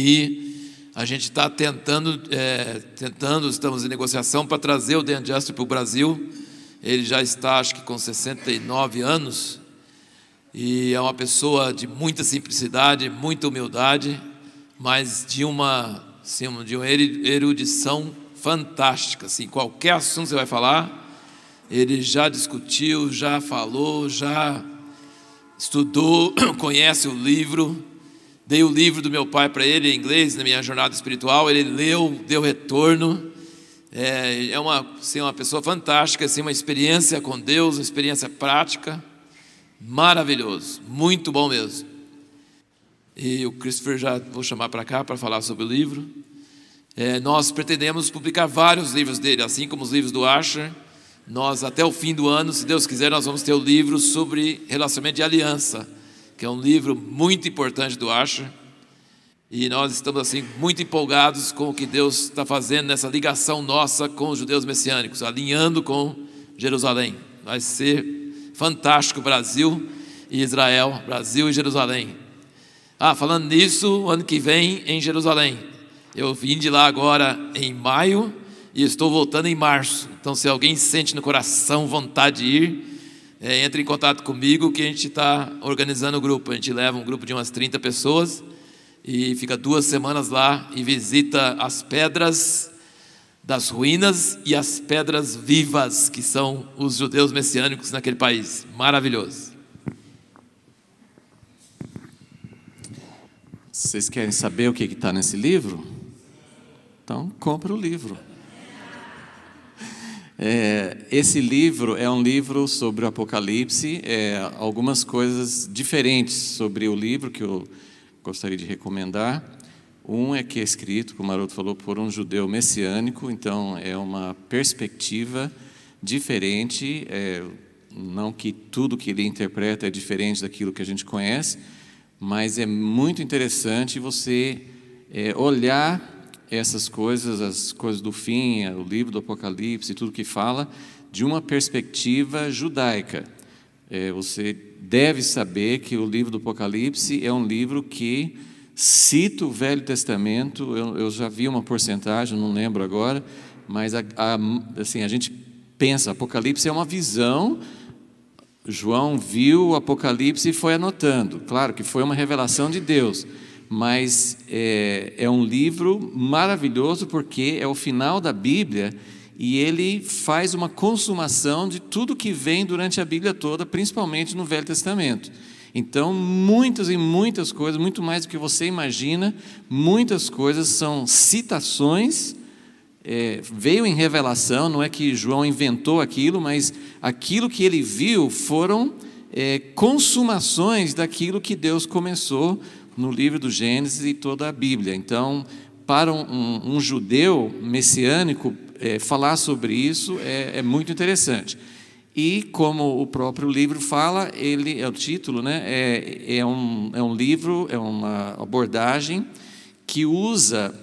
E a gente está tentando, é, tentando, estamos em negociação para trazer o Dan Juster para o Brasil. Ele já está, acho que, com 69 anos. E é uma pessoa de muita simplicidade, muita humildade, mas de uma, sim, de uma erudição fantástica. Assim, qualquer assunto que você vai falar, ele já discutiu, já falou, já estudou, conhece o livro. Dei o livro do meu pai para ele em inglês, na minha jornada espiritual. Ele leu, deu retorno. É, é uma, assim, uma pessoa fantástica, assim, uma experiência com Deus, uma experiência prática. Maravilhoso, muito bom mesmo. E o Christopher já vou chamar para cá para falar sobre o livro. É, nós pretendemos publicar vários livros dele, assim como os livros do Asher. Nós, até o fim do ano, se Deus quiser, nós vamos ter o livro sobre relacionamento de aliança que é um livro muito importante do Asher. E nós estamos assim muito empolgados com o que Deus está fazendo nessa ligação nossa com os judeus messiânicos, alinhando com Jerusalém. Vai ser fantástico Brasil e Israel, Brasil e Jerusalém. Ah, falando nisso, ano que vem em Jerusalém. Eu vim de lá agora em maio e estou voltando em março. Então, se alguém sente no coração vontade de ir, é, entre em contato comigo que a gente está organizando o grupo. A gente leva um grupo de umas 30 pessoas e fica duas semanas lá e visita as pedras das ruínas e as pedras vivas, que são os judeus messiânicos naquele país. Maravilhoso. Vocês querem saber o que está nesse livro? Então, compra o livro. É, esse livro é um livro sobre o Apocalipse, é, algumas coisas diferentes sobre o livro que eu gostaria de recomendar. Um é que é escrito, como o Maroto falou, por um judeu messiânico, então é uma perspectiva diferente, é, não que tudo que ele interpreta é diferente daquilo que a gente conhece, mas é muito interessante você é, olhar essas coisas, as coisas do fim, é o livro do Apocalipse, tudo que fala, de uma perspectiva judaica. É, você deve saber que o livro do Apocalipse é um livro que cita o Velho Testamento. Eu, eu já vi uma porcentagem, não lembro agora, mas a, a, assim, a gente pensa, Apocalipse é uma visão. João viu o Apocalipse e foi anotando. Claro que foi uma revelação de Deus mas é, é, um livro maravilhoso porque é o final da Bíblia e ele faz uma consumação de tudo que vem durante a Bíblia toda, principalmente no Velho Testamento. Então, muitas e muitas coisas, muito mais do que você imagina, muitas coisas são citações. É, veio em revelação, não é que João inventou aquilo, mas aquilo que ele viu foram é, consumações daquilo que Deus começou no livro do Gênesis e toda a Bíblia. Então, para um, um, um judeu messiânico, é, falar sobre isso é, é, muito interessante. E como o próprio livro fala, ele é o título, né? É, é, um, é um livro, é uma abordagem que usa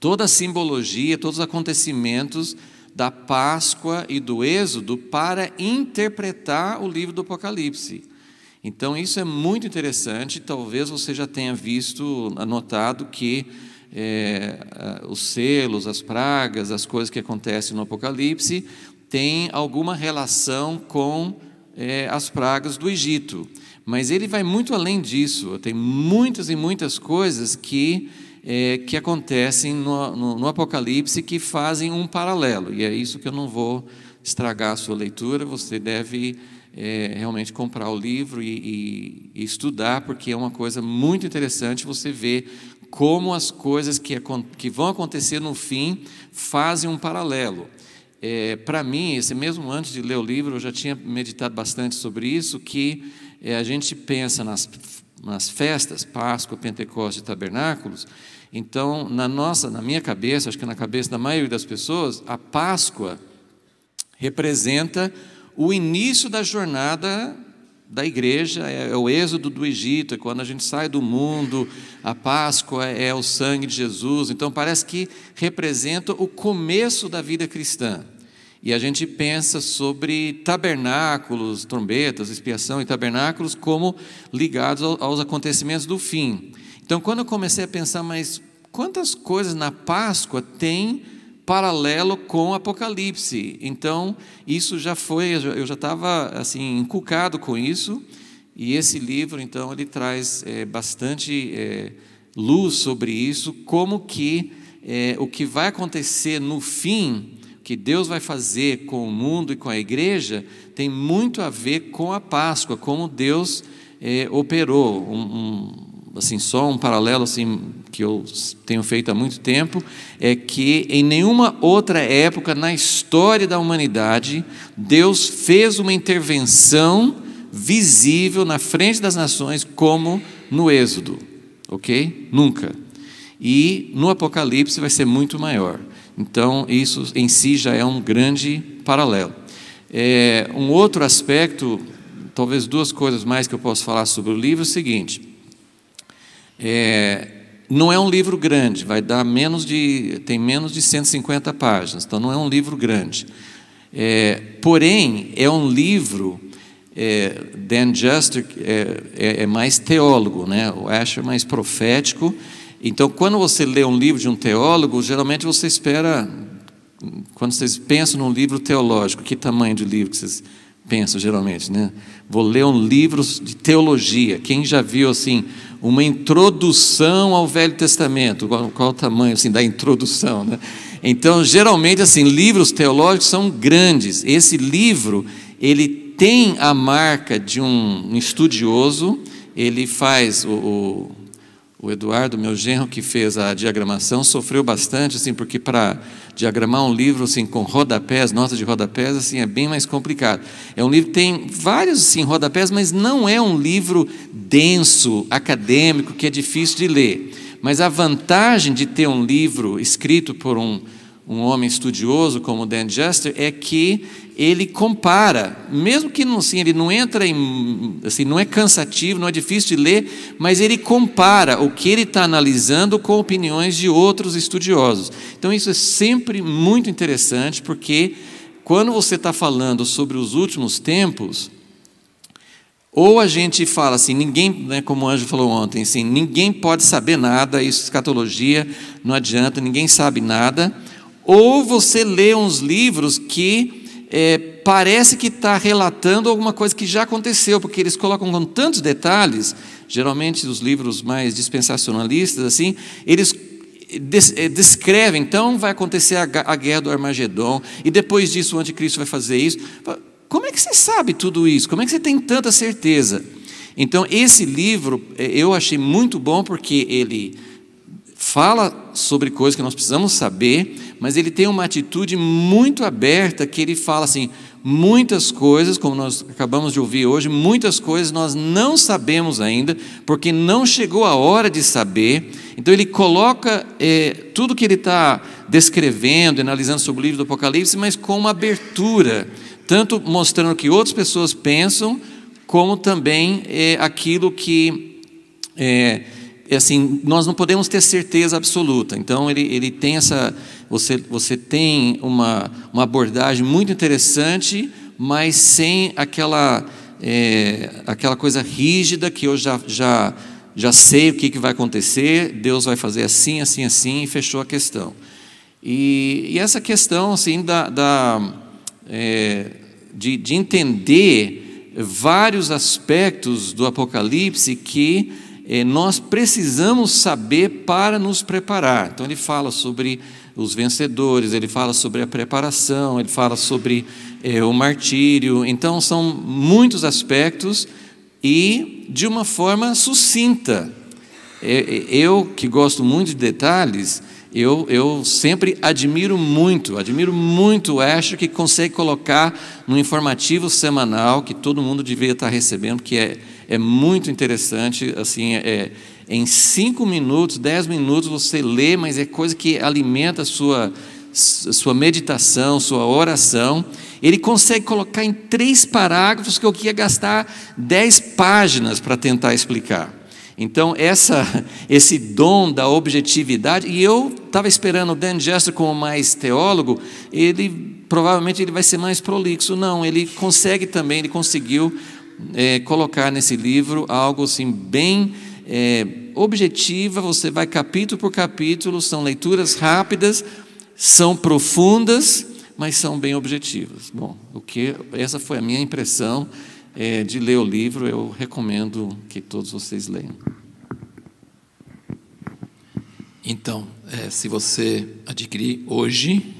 toda a simbologia, todos os acontecimentos da Páscoa e do Êxodo para interpretar o livro do Apocalipse. Então, isso é muito interessante. Talvez você já tenha visto, anotado que é, os selos, as pragas, as coisas que acontecem no Apocalipse têm alguma relação com é, as pragas do Egito. Mas ele vai muito além disso. Tem muitas e muitas coisas que é, que acontecem no, no, no, Apocalipse que fazem um paralelo. E é isso que eu não vou estragar a sua leitura. Você deve é, realmente comprar o livro e, e, e estudar, porque é uma coisa muito interessante você ver como as coisas que, que vão acontecer no fim fazem um paralelo. É, Para mim, esse mesmo antes de ler o livro, eu já tinha meditado bastante sobre isso, que é, a gente pensa nas, nas festas, Páscoa, Pentecostes e Tabernáculos, então, na nossa, na minha cabeça, acho que na cabeça da maioria das pessoas, a Páscoa representa o início da jornada da igreja, é, é, o êxodo do Egito, é quando a gente sai do mundo, a Páscoa é, é o sangue de Jesus, então parece que representa o começo da vida cristã. E a gente pensa sobre tabernáculos, trombetas, expiação e tabernáculos como ligados aos acontecimentos do fim. Então, quando eu comecei a pensar, mas quantas coisas na Páscoa tem paralelo com Apocalipse. Então, isso já foi, eu já estava assim, inculcado com isso, e esse livro, então, ele traz é, bastante é, luz sobre isso, como que é, o que vai acontecer no fim, que Deus vai fazer com o mundo e com a igreja, tem muito a ver com a Páscoa, como Deus é, operou. Um, um, assim, só um paralelo assim que eu tenho feito há muito tempo, é que em nenhuma outra época na história da humanidade, Deus fez uma intervenção visível na frente das nações como no Êxodo, OK? Nunca. E no Apocalipse vai ser muito maior. Então, isso em si já é um grande paralelo. É, um outro aspecto, talvez duas coisas mais que eu posso falar sobre o livro, é o seguinte: é, não é um livro grande, vai dar menos de tem menos de 150 páginas, então não é um livro grande. É, porém, é um livro é, Dan Juster é, é, é mais teólogo, né? O Asher é mais profético. Então, quando você lê um livro de um teólogo, geralmente você espera quando vocês pensam num livro teológico, que tamanho de livro que vocês pensam geralmente, né? Vou ler um livro de teologia. Quem já viu assim uma introdução ao Velho Testamento. Qual, qual o tamanho assim, da introdução? Né? Então, geralmente, assim, livros teológicos são grandes. Esse livro, ele tem a marca de um estudioso, ele faz o, o o Eduardo, meu genro, que fez a diagramação, sofreu bastante, assim, porque para diagramar um livro assim com rodapés, notas de rodapés, assim é bem mais complicado. É um livro que tem vários assim rodapés, mas não é um livro denso, acadêmico, que é difícil de ler. Mas a vantagem de ter um livro escrito por um, um homem estudioso como Dan Jester é que ele compara, mesmo que não, assim, ele não entra em, assim, não é cansativo, não é difícil de ler, mas ele compara o que ele está analisando com opiniões de outros estudiosos. Então isso é sempre muito interessante, porque quando você está falando sobre os últimos tempos, ou a gente fala assim, ninguém, né, como o Anjo falou ontem, assim, ninguém pode saber nada, isso escatologia, não adianta, ninguém sabe nada, ou você lê uns livros que é, parece que está relatando alguma coisa que já aconteceu, porque eles colocam com tantos detalhes, geralmente os livros mais dispensacionalistas, assim, eles eh, eh, descrevem, então vai acontecer a guerra do Armagedon, e depois disso o anticristo vai fazer isso. Como é que você sabe tudo isso? Como é que você tem tanta certeza? Então, esse livro eh, eu achei muito bom porque ele fala sobre coisas que nós precisamos saber, mas ele tem uma atitude muito aberta que ele fala assim: muitas coisas, como nós acabamos de ouvir hoje, muitas coisas nós não sabemos ainda, porque não chegou a hora de saber. Então ele coloca é, tudo que ele está descrevendo, analisando sobre o livro do Apocalipse, mas com uma abertura, tanto mostrando o que outras pessoas pensam, como também é, aquilo que. É, assim, nós não podemos ter certeza absoluta. Então ele, ele tem essa, você, você tem uma, uma abordagem muito interessante, mas sem aquela é, aquela coisa rígida que eu já, já, já sei o que, que vai acontecer, Deus vai fazer assim, assim, assim, e fechou a questão. E, e essa questão assim, da, da é, de, de entender vários aspectos do Apocalipse que eh, nós precisamos saber para nos preparar. Então, ele fala sobre os vencedores, ele fala sobre a preparação, ele fala sobre eh, o martírio. Então, são muitos aspectos e de uma forma sucinta. Eh, eu, que gosto muito de detalhes, eu, eu sempre admiro muito, admiro muito o Asher que consegue colocar no informativo semanal que todo mundo deveria estar recebendo, que é é muito interessante, assim, é, é, em cinco minutos, dez minutos você lê, mas é coisa que alimenta a sua, sua meditação, sua oração. Ele consegue colocar em três parágrafos que eu queria gastar dez páginas para tentar explicar. Então, essa, esse dom da objetividade, e eu estava esperando o Dan Jester como mais teólogo, ele provavelmente ele vai ser mais prolixo. Não, ele consegue também, ele conseguiu é, colocar nesse livro algo assim bem é, objetiva, você vai capítulo por capítulo, são leituras rápidas, são profundas, mas são bem objetivas. Bom, o que essa foi a minha impressão é, de ler o livro, eu recomendo que todos vocês leiam. Então, é, se você adquirir hoje,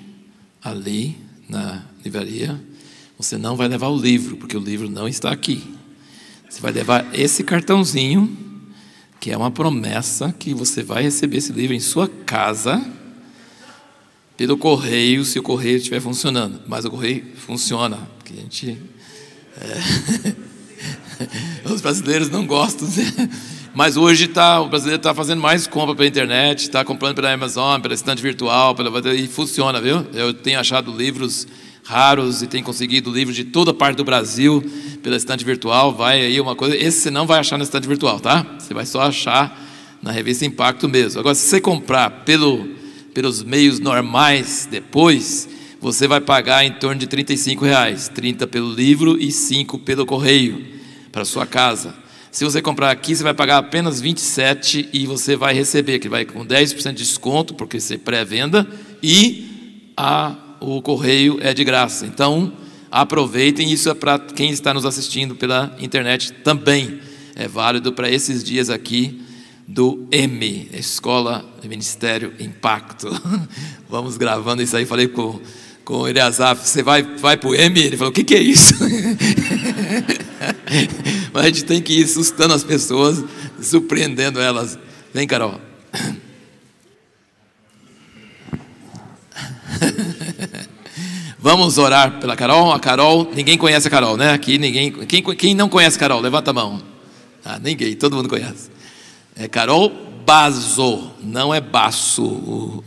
ali na livraria, você não vai levar o livro, porque o livro não está aqui. Você vai levar esse cartãozinho, que é uma promessa que você vai receber esse livro em sua casa pelo correio, se o correio estiver funcionando. Mas o correio funciona, porque a gente. É... Os brasileiros não gostam. Né? Mas hoje tá, o brasileiro está fazendo mais compra pela internet, está comprando pela Amazon, pela estante virtual, pela... e funciona, viu? Eu tenho achado livros raros e tem conseguido livros de toda parte do Brasil pela estante virtual. Vai aí uma coisa. Esse você não vai achar na estante virtual, tá? Você vai só achar na revista Impacto mesmo. Agora, se você comprar pelo, pelos meios normais depois, você vai pagar em torno de R$ reais, 30 pelo livro e 5 pelo correio para sua casa. Se você comprar aqui, você vai pagar apenas 27 e você vai receber, que vai com 10% de desconto, porque você é pré-venda, e a o correio é de graça. Então, aproveitem, isso é para quem está nos assistindo pela internet também. É válido para esses dias aqui do M, Escola Ministério Impacto. Vamos gravando isso aí, falei com, com o Eliasaf, você vai, vai para o M? Ele falou, o que, que é isso? Mas a gente tem que ir assustando as pessoas, surpreendendo elas. Vem, Carol. Vamos orar pela Carol. A Carol, ninguém conhece a Carol, né? Aqui ninguém. Quem, quem não conhece a Carol? Levanta a mão. Ah, ninguém, todo mundo conhece. É Carol Bazo, não é Baço. O,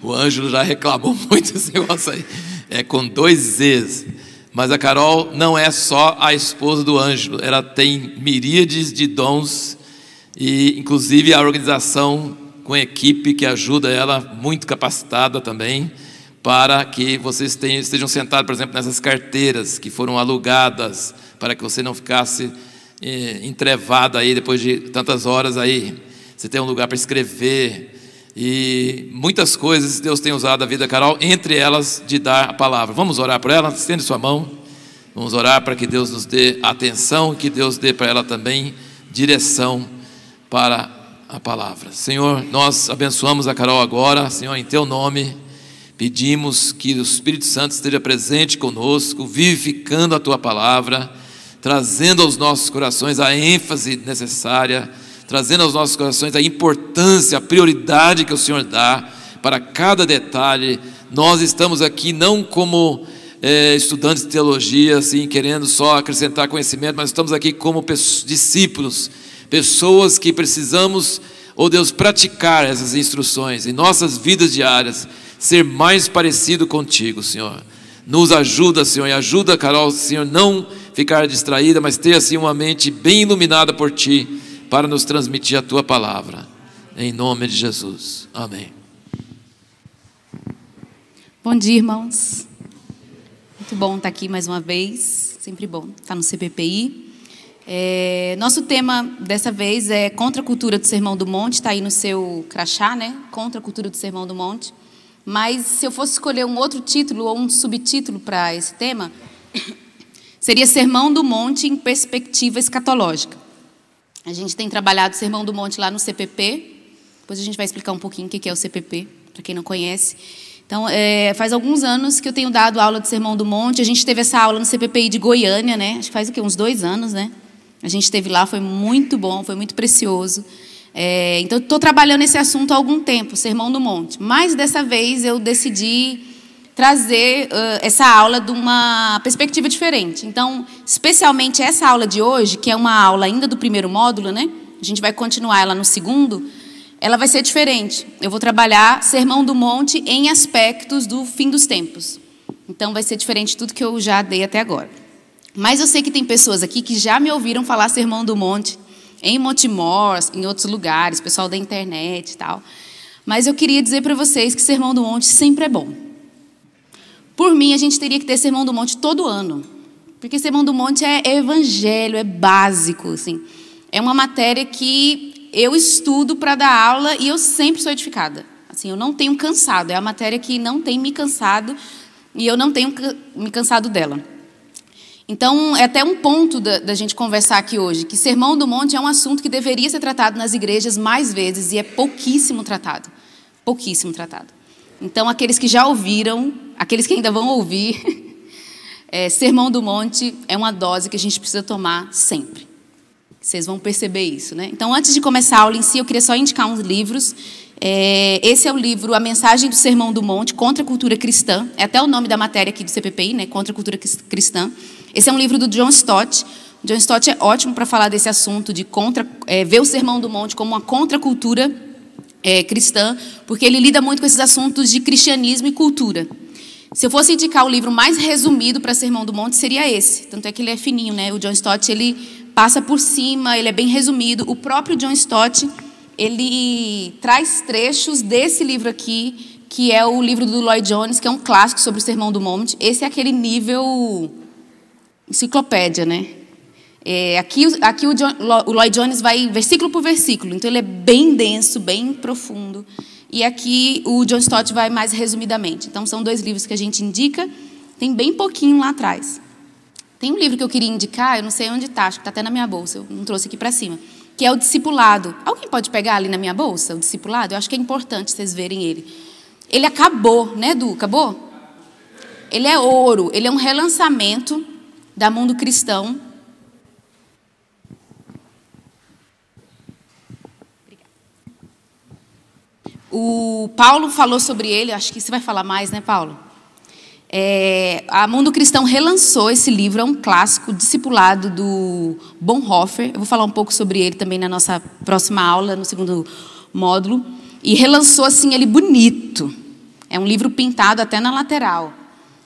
o Ângelo já reclamou muito esse negócio aí. É com dois Zs. Mas a Carol não é só a esposa do Ângelo, ela tem miríades de dons e inclusive a organização com a equipe que ajuda ela, muito capacitada também para que vocês tenham, estejam sentados, por exemplo, nessas carteiras que foram alugadas, para que você não ficasse eh, entrevado aí depois de tantas horas aí. Você tem um lugar para escrever. E muitas coisas Deus tem usado a vida da Carol, entre elas de dar a palavra. Vamos orar por ela, estende sua mão. Vamos orar para que Deus nos dê atenção, que Deus dê para ela também direção para a palavra. Senhor, nós abençoamos a Carol agora, Senhor, em teu nome. Pedimos que o Espírito Santo esteja presente conosco, vivificando a tua palavra, trazendo aos nossos corações a ênfase necessária, trazendo aos nossos corações a importância, a prioridade que o Senhor dá para cada detalhe. Nós estamos aqui não como é, estudantes de teologia, assim, querendo só acrescentar conhecimento, mas estamos aqui como discípulos, pessoas que precisamos, oh Deus, praticar essas instruções em nossas vidas diárias ser mais parecido contigo, Senhor. Nos ajuda, Senhor, e ajuda, Carol, Senhor, não ficar distraída, mas ter assim uma mente bem iluminada por Ti, para nos transmitir a Tua palavra. Em nome de Jesus. Amém. Bom dia, irmãos. Muito bom estar aqui mais uma vez. Sempre bom estar no CPPI. É, nosso tema dessa vez é Contra a Cultura do Sermão do Monte, está aí no seu crachá, né? Contra a Cultura do Sermão do Monte. Mas se eu fosse escolher um outro título ou um subtítulo para esse tema, seria Sermão do Monte em perspectiva escatológica. A gente tem trabalhado Sermão do Monte lá no CPP. Depois a gente vai explicar um pouquinho o que é o CPP, para quem não conhece. Então, é, faz alguns anos que eu tenho dado aula de Sermão do Monte. A gente teve essa aula no CPPI de Goiânia, né? Acho que faz o quê? Uns dois anos, né? A gente teve lá, foi muito bom, foi muito precioso. É, então, estou trabalhando esse assunto há algum tempo, Sermão do Monte. Mas dessa vez eu decidi trazer uh, essa aula de uma perspectiva diferente. Então, especialmente essa aula de hoje, que é uma aula ainda do primeiro módulo, né? A gente vai continuar ela no segundo. Ela vai ser diferente. Eu vou trabalhar Sermão do Monte em aspectos do fim dos tempos. Então, vai ser diferente de tudo que eu já dei até agora. Mas eu sei que tem pessoas aqui que já me ouviram falar Sermão do Monte em Montemor, em outros lugares, pessoal da internet e tal. Mas eu queria dizer para vocês que Sermão do Monte sempre é bom. Por mim, a gente teria que ter Sermão do Monte todo ano. Porque Sermão do Monte é, é evangelho, é básico, assim. É uma matéria que eu estudo para dar aula e eu sempre sou edificada. Assim, eu não tenho cansado, é a matéria que não tem me cansado e eu não tenho me cansado dela. Então, é até um ponto da, da, gente conversar aqui hoje, que Sermão do Monte é um assunto que deveria ser tratado nas igrejas mais vezes e é pouquíssimo tratado. Pouquíssimo tratado. Então, aqueles que já ouviram, aqueles que ainda vão ouvir, é, Sermão do Monte é uma dose que a gente precisa tomar sempre. Vocês vão perceber isso, né? Então, antes de começar a aula em si, eu queria só indicar uns livros. É, esse é o livro A Mensagem do Sermão do Monte, Contra a Cultura Cristã. É até o nome da matéria aqui do CPPI, né? Contra a Cultura Cristã. Esse é um livro do John Stott. John Stott é ótimo para falar desse assunto, de contra, é, ver o Sermão do Monte como uma contracultura é, cristã, porque ele lida muito com esses assuntos de cristianismo e cultura. Se eu fosse indicar o livro mais resumido para Sermão do Monte, seria esse. Tanto é que ele é fininho, né? O John Stott, ele passa por cima, ele é bem resumido. O próprio John Stott, ele traz trechos desse livro aqui, que é o livro do Lloyd Jones, que é um clássico sobre o Sermão do Monte. Esse é aquele nível enciclopédia, né? É, aqui aqui o, John, o Lloyd Jones vai versículo por versículo, então ele é bem denso, bem profundo. E aqui o John Stott vai mais resumidamente. Então são dois livros que a gente indica, tem bem pouquinho lá atrás. Tem um livro que eu queria indicar, eu não sei onde está, acho que está até na minha bolsa, eu não trouxe aqui para cima, que é o Discipulado. Alguém pode pegar ali na minha bolsa o Discipulado? Eu acho que é importante vocês verem ele. Ele acabou, né, Du? Acabou? Ele é ouro, ele é um relançamento da Mundo Cristão. O Paulo falou sobre ele, acho que você vai falar mais, né, Paulo? É, a Mundo Cristão relançou esse livro, é um clássico, discipulado do Bonhoeffer. Eu vou falar um pouco sobre ele também na nossa próxima aula, no segundo módulo. E relançou assim ele bonito. É um livro pintado até na lateral.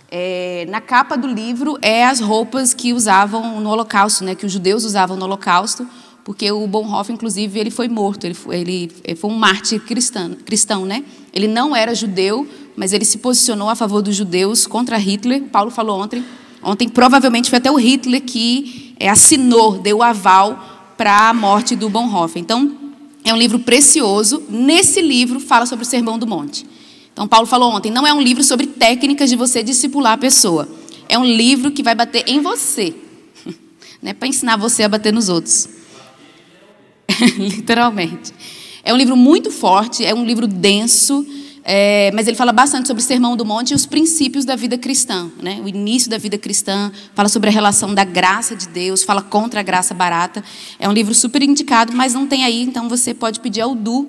É, na capa do livro é as roupas que usavam no Holocausto, né, que os judeus usavam no Holocausto, porque o Bonhoeffer, inclusive, ele foi morto, ele foi, ele, ele foi um mártir cristão, cristão, né? Ele não era judeu, mas ele se posicionou a favor dos judeus contra Hitler. Paulo falou ontem, ontem provavelmente foi até o Hitler que é, assinou, deu o aval para a morte do Bonhoeffer. Então, é um livro precioso. Nesse livro fala sobre o Sermão do Monte. Então, Paulo falou ontem: não é um livro sobre técnicas de você discipular a pessoa. É um livro que vai bater em você. Não é para ensinar você a bater nos outros. Literalmente. É um livro muito forte, é um livro denso, é, mas ele fala bastante sobre o Sermão do Monte e os princípios da vida cristã, né? o início da vida cristã, fala sobre a relação da graça de Deus, fala contra a graça barata. É um livro super indicado, mas não tem aí, então você pode pedir ao Du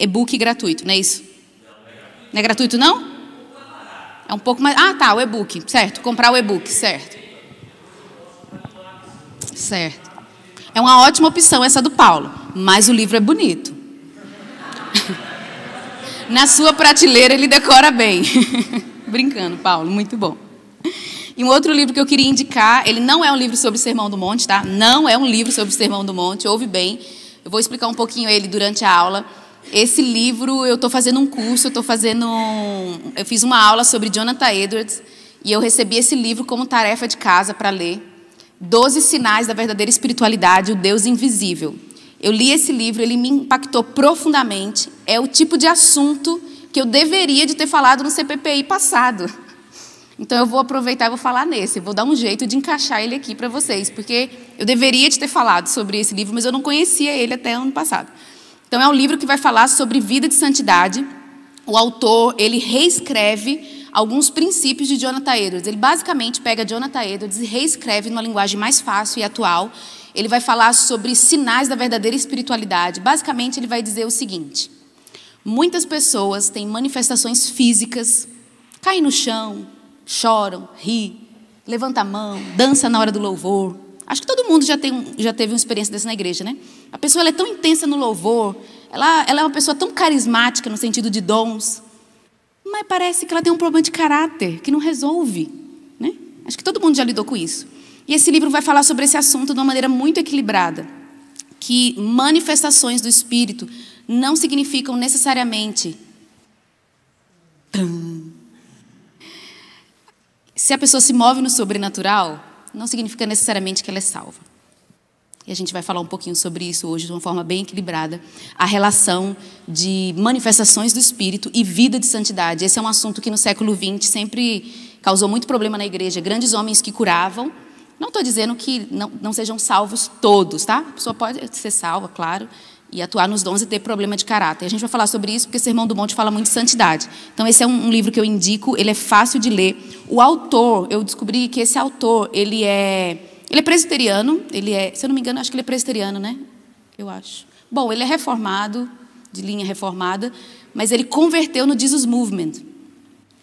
e-book gratuito, não é isso? Não é gratuito, não? É um pouco mais. Ah, tá, o e-book, certo. Comprar o e-book, certo. Certo. É uma ótima opção essa do Paulo, mas o livro é bonito. Na sua prateleira ele decora bem. Brincando, Paulo, muito bom. E um outro livro que eu queria indicar, ele não é um livro sobre Sermão do Monte, tá? Não é um livro sobre Sermão do Monte, ouve bem. Eu vou explicar um pouquinho ele durante a aula. Esse livro, eu estou fazendo um curso, eu estou fazendo. Um, eu fiz uma aula sobre Jonathan Edwards e eu recebi esse livro como tarefa de casa para ler. Doze Sinais da Verdadeira Espiritualidade, o Deus Invisível. Eu li esse livro, ele me impactou profundamente. É o tipo de assunto que eu deveria de ter falado no CPPI passado. Então eu vou aproveitar e vou falar nesse, vou dar um jeito de encaixar ele aqui para vocês, porque eu deveria de ter falado sobre esse livro, mas eu não conhecia ele até ano passado. Então é um livro que vai falar sobre vida de santidade. O autor, ele reescreve alguns princípios de Jonathan Edwards. Ele basicamente pega Jonathan Edwards e reescreve numa linguagem mais fácil e atual. Ele vai falar sobre sinais da verdadeira espiritualidade. Basicamente, ele vai dizer o seguinte: muitas pessoas têm manifestações físicas, caem no chão, choram, ri, levanta a mão, dança na hora do louvor, Acho que todo mundo já, tem, já teve uma experiência dessa na igreja, né? A pessoa é tão intensa no louvor, ela, ela é uma pessoa tão carismática no sentido de dons, mas parece que ela tem um problema de caráter que não resolve, né? Acho que todo mundo já lidou com isso. E esse livro vai falar sobre esse assunto de uma maneira muito equilibrada, que manifestações do espírito não significam necessariamente se a pessoa se move no sobrenatural, não significa necessariamente que ela é salva. E a gente vai falar um pouquinho sobre isso hoje de uma forma bem equilibrada. A relação de manifestações do Espírito e vida de santidade. Esse é um assunto que no século XX sempre causou muito problema na igreja. Grandes homens que curavam. Não estou dizendo que não, não sejam salvos todos, tá? A pessoa pode ser salva, claro e atuar nos dons e ter problema de caráter. A gente vai falar sobre isso porque o Sermão do Monte fala muito de santidade. Então esse é um, um, livro que eu indico, ele é fácil de ler. O autor, eu descobri que esse autor, ele é ele é presbiteriano, ele é, se eu não me engano, acho que ele é presbiteriano, né? Eu acho. Bom, ele é reformado, de linha reformada, mas ele converteu no Jesus Movement.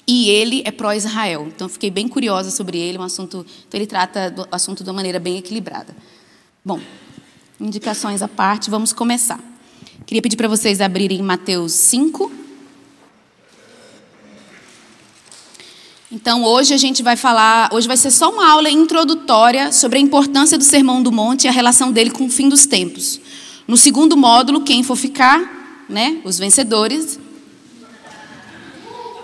E ele é pró-Israel. Então fiquei bem curiosa sobre ele, um assunto, então ele trata do assunto de uma maneira bem equilibrada. Bom, Indicações à parte, vamos começar. Queria pedir para vocês abrirem Mateus 5. Então, hoje a gente vai falar, hoje vai ser só uma aula introdutória sobre a importância do Sermão do Monte e a relação dele com o fim dos tempos. No segundo módulo, quem for ficar, né, os vencedores,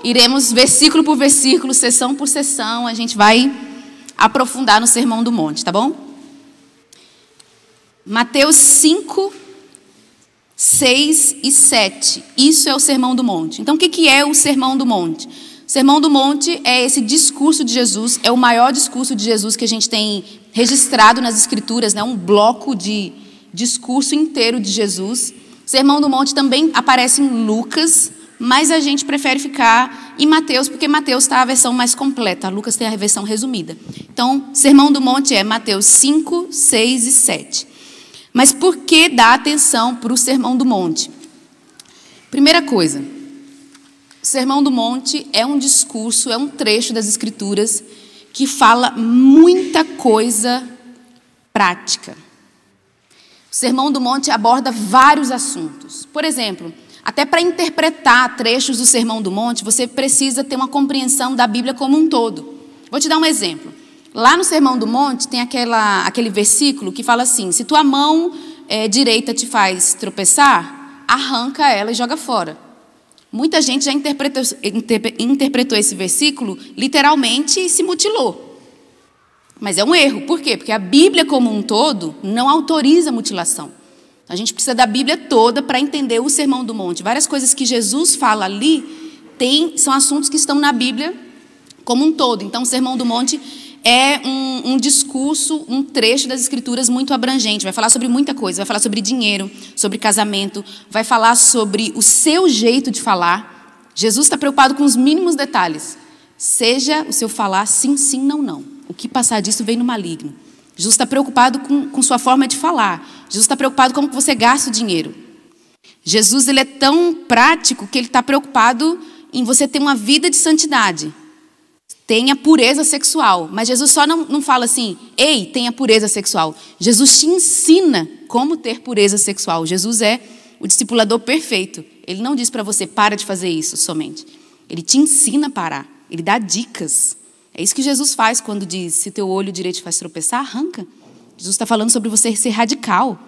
iremos versículo por versículo, sessão por sessão, a gente vai aprofundar no Sermão do Monte, tá bom? Mateus 5, 6 e 7. Isso é o Sermão do Monte. Então, o que é o Sermão do Monte? O Sermão do Monte é esse discurso de Jesus, é o maior discurso de Jesus que a gente tem registrado nas Escrituras, né? um bloco de discurso inteiro de Jesus. O Sermão do Monte também aparece em Lucas, mas a gente prefere ficar em Mateus, porque Mateus está a versão mais completa, Lucas tem a versão resumida. Então, Sermão do Monte é Mateus 5, 6 e 7. Mas por que dar atenção para o Sermão do Monte? Primeira coisa, o Sermão do Monte é um discurso, é um trecho das Escrituras que fala muita coisa prática. O Sermão do Monte aborda vários assuntos. Por exemplo, até para interpretar trechos do Sermão do Monte, você precisa ter uma compreensão da Bíblia como um todo. Vou te dar um exemplo. Lá no Sermão do Monte tem aquela, aquele versículo que fala assim: se tua mão é, direita te faz tropeçar, arranca ela e joga fora. Muita gente já interpretou, interpretou esse versículo literalmente e se mutilou. Mas é um erro. Por quê? Porque a Bíblia, como um todo, não autoriza mutilação. A gente precisa da Bíblia toda para entender o Sermão do Monte. Várias coisas que Jesus fala ali tem, são assuntos que estão na Bíblia como um todo. Então, o Sermão do Monte é um, um, discurso, um trecho das Escrituras muito abrangente. Vai falar sobre muita coisa. Vai falar sobre dinheiro, sobre casamento, vai falar sobre o seu jeito de falar. Jesus está preocupado com os mínimos detalhes. Seja o seu falar sim, sim, não, não. O que passar disso vem no maligno. Jesus está preocupado com, com sua forma de falar. Jesus está preocupado com como você gasta o dinheiro. Jesus ele é tão prático que ele está preocupado em você ter uma vida de santidade tenha pureza sexual. Mas Jesus só não, não fala assim, ei, tenha pureza sexual. Jesus te ensina como ter pureza sexual. Jesus é o discipulador perfeito. Ele não diz para você, para de fazer isso somente. Ele te ensina a parar. Ele dá dicas. É isso que Jesus faz quando diz: se teu olho direito te faz tropeçar, arranca. Jesus está falando sobre você ser radical.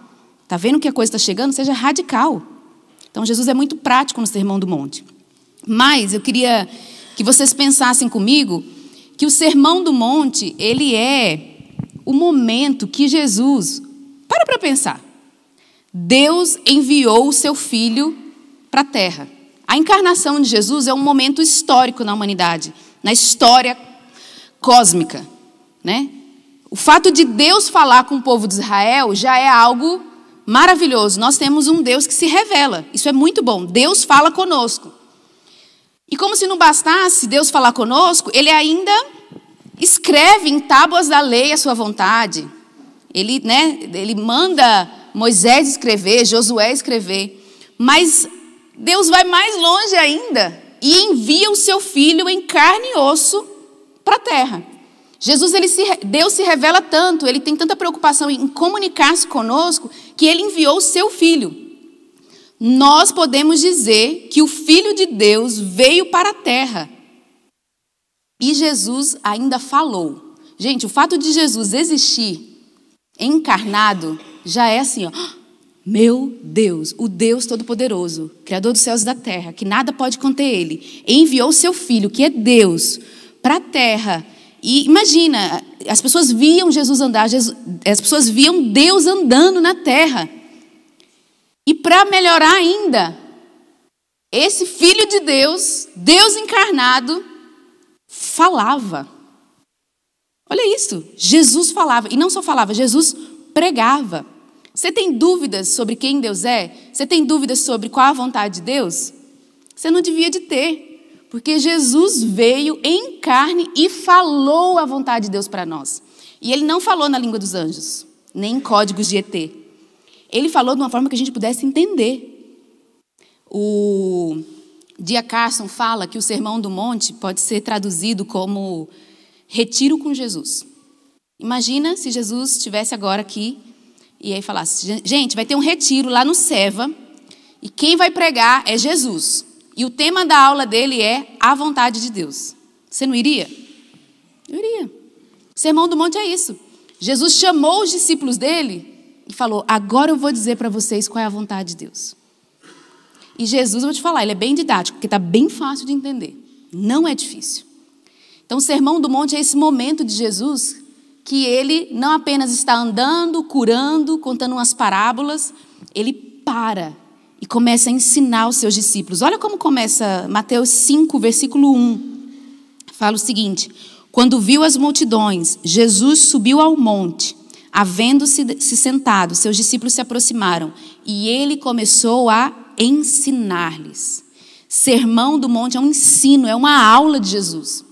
Está vendo que a coisa está chegando? Seja radical. Então, Jesus é muito prático no Sermão do Monte. Mas eu queria que vocês pensassem comigo que o Sermão do Monte, ele é o momento que Jesus, para para pensar, Deus enviou o seu filho para a terra. A encarnação de Jesus é um momento histórico na humanidade, na história cósmica, né? O fato de Deus falar com o povo de Israel já é algo maravilhoso. Nós temos um Deus que se revela. Isso é muito bom. Deus fala conosco. E como se não bastasse Deus falar conosco, ele ainda escreve em tábuas da lei a sua vontade. Ele, né, ele manda Moisés escrever, Josué escrever. Mas Deus vai mais longe ainda e envia o seu filho em carne e osso para a terra. Jesus, ele se, Deus se revela tanto, ele tem tanta preocupação em comunicar-se conosco, que ele enviou o seu filho nós podemos dizer que o Filho de Deus veio para a terra. E Jesus ainda falou. Gente, o fato de Jesus existir encarnado já é assim, ó. Meu Deus, o Deus Todo-Poderoso, Criador dos céus e da terra, que nada pode conter Ele, enviou o seu Filho, que é Deus, para a terra. E imagina, as pessoas viam Jesus andar, Jesus, as pessoas viam Deus andando na terra. E para melhorar ainda, esse filho de Deus, Deus encarnado, falava. Olha isso, Jesus falava, e não só falava, Jesus pregava. Você tem dúvidas sobre quem Deus é? Você tem dúvidas sobre qual a vontade de Deus? Você não devia de ter, porque Jesus veio em carne e falou a vontade de Deus para nós. E ele não falou na língua dos anjos, nem em códigos de ET ele falou de uma forma que a gente pudesse entender. O Dia Carson fala que o Sermão do Monte pode ser traduzido como retiro com Jesus. Imagina se Jesus estivesse agora aqui e aí falasse: gente, vai ter um retiro lá no Seva e quem vai pregar é Jesus. E o tema da aula dele é a vontade de Deus. Você não iria? Eu iria. O Sermão do Monte é isso. Jesus chamou os discípulos dele e falou: Agora eu vou dizer para vocês qual é a vontade de Deus. E Jesus, eu vou te falar, ele é bem didático, porque está bem fácil de entender. Não é difícil. Então, o Sermão do Monte é esse momento de Jesus que ele não apenas está andando, curando, contando umas parábolas, ele para e começa a ensinar os seus discípulos. Olha como começa Mateus 5, versículo 1. Fala o seguinte: Quando viu as multidões, Jesus subiu ao monte. Havendo-se se sentado, seus discípulos se aproximaram e ele começou a ensinar-lhes. Sermão do Monte é um ensino, é uma aula de Jesus.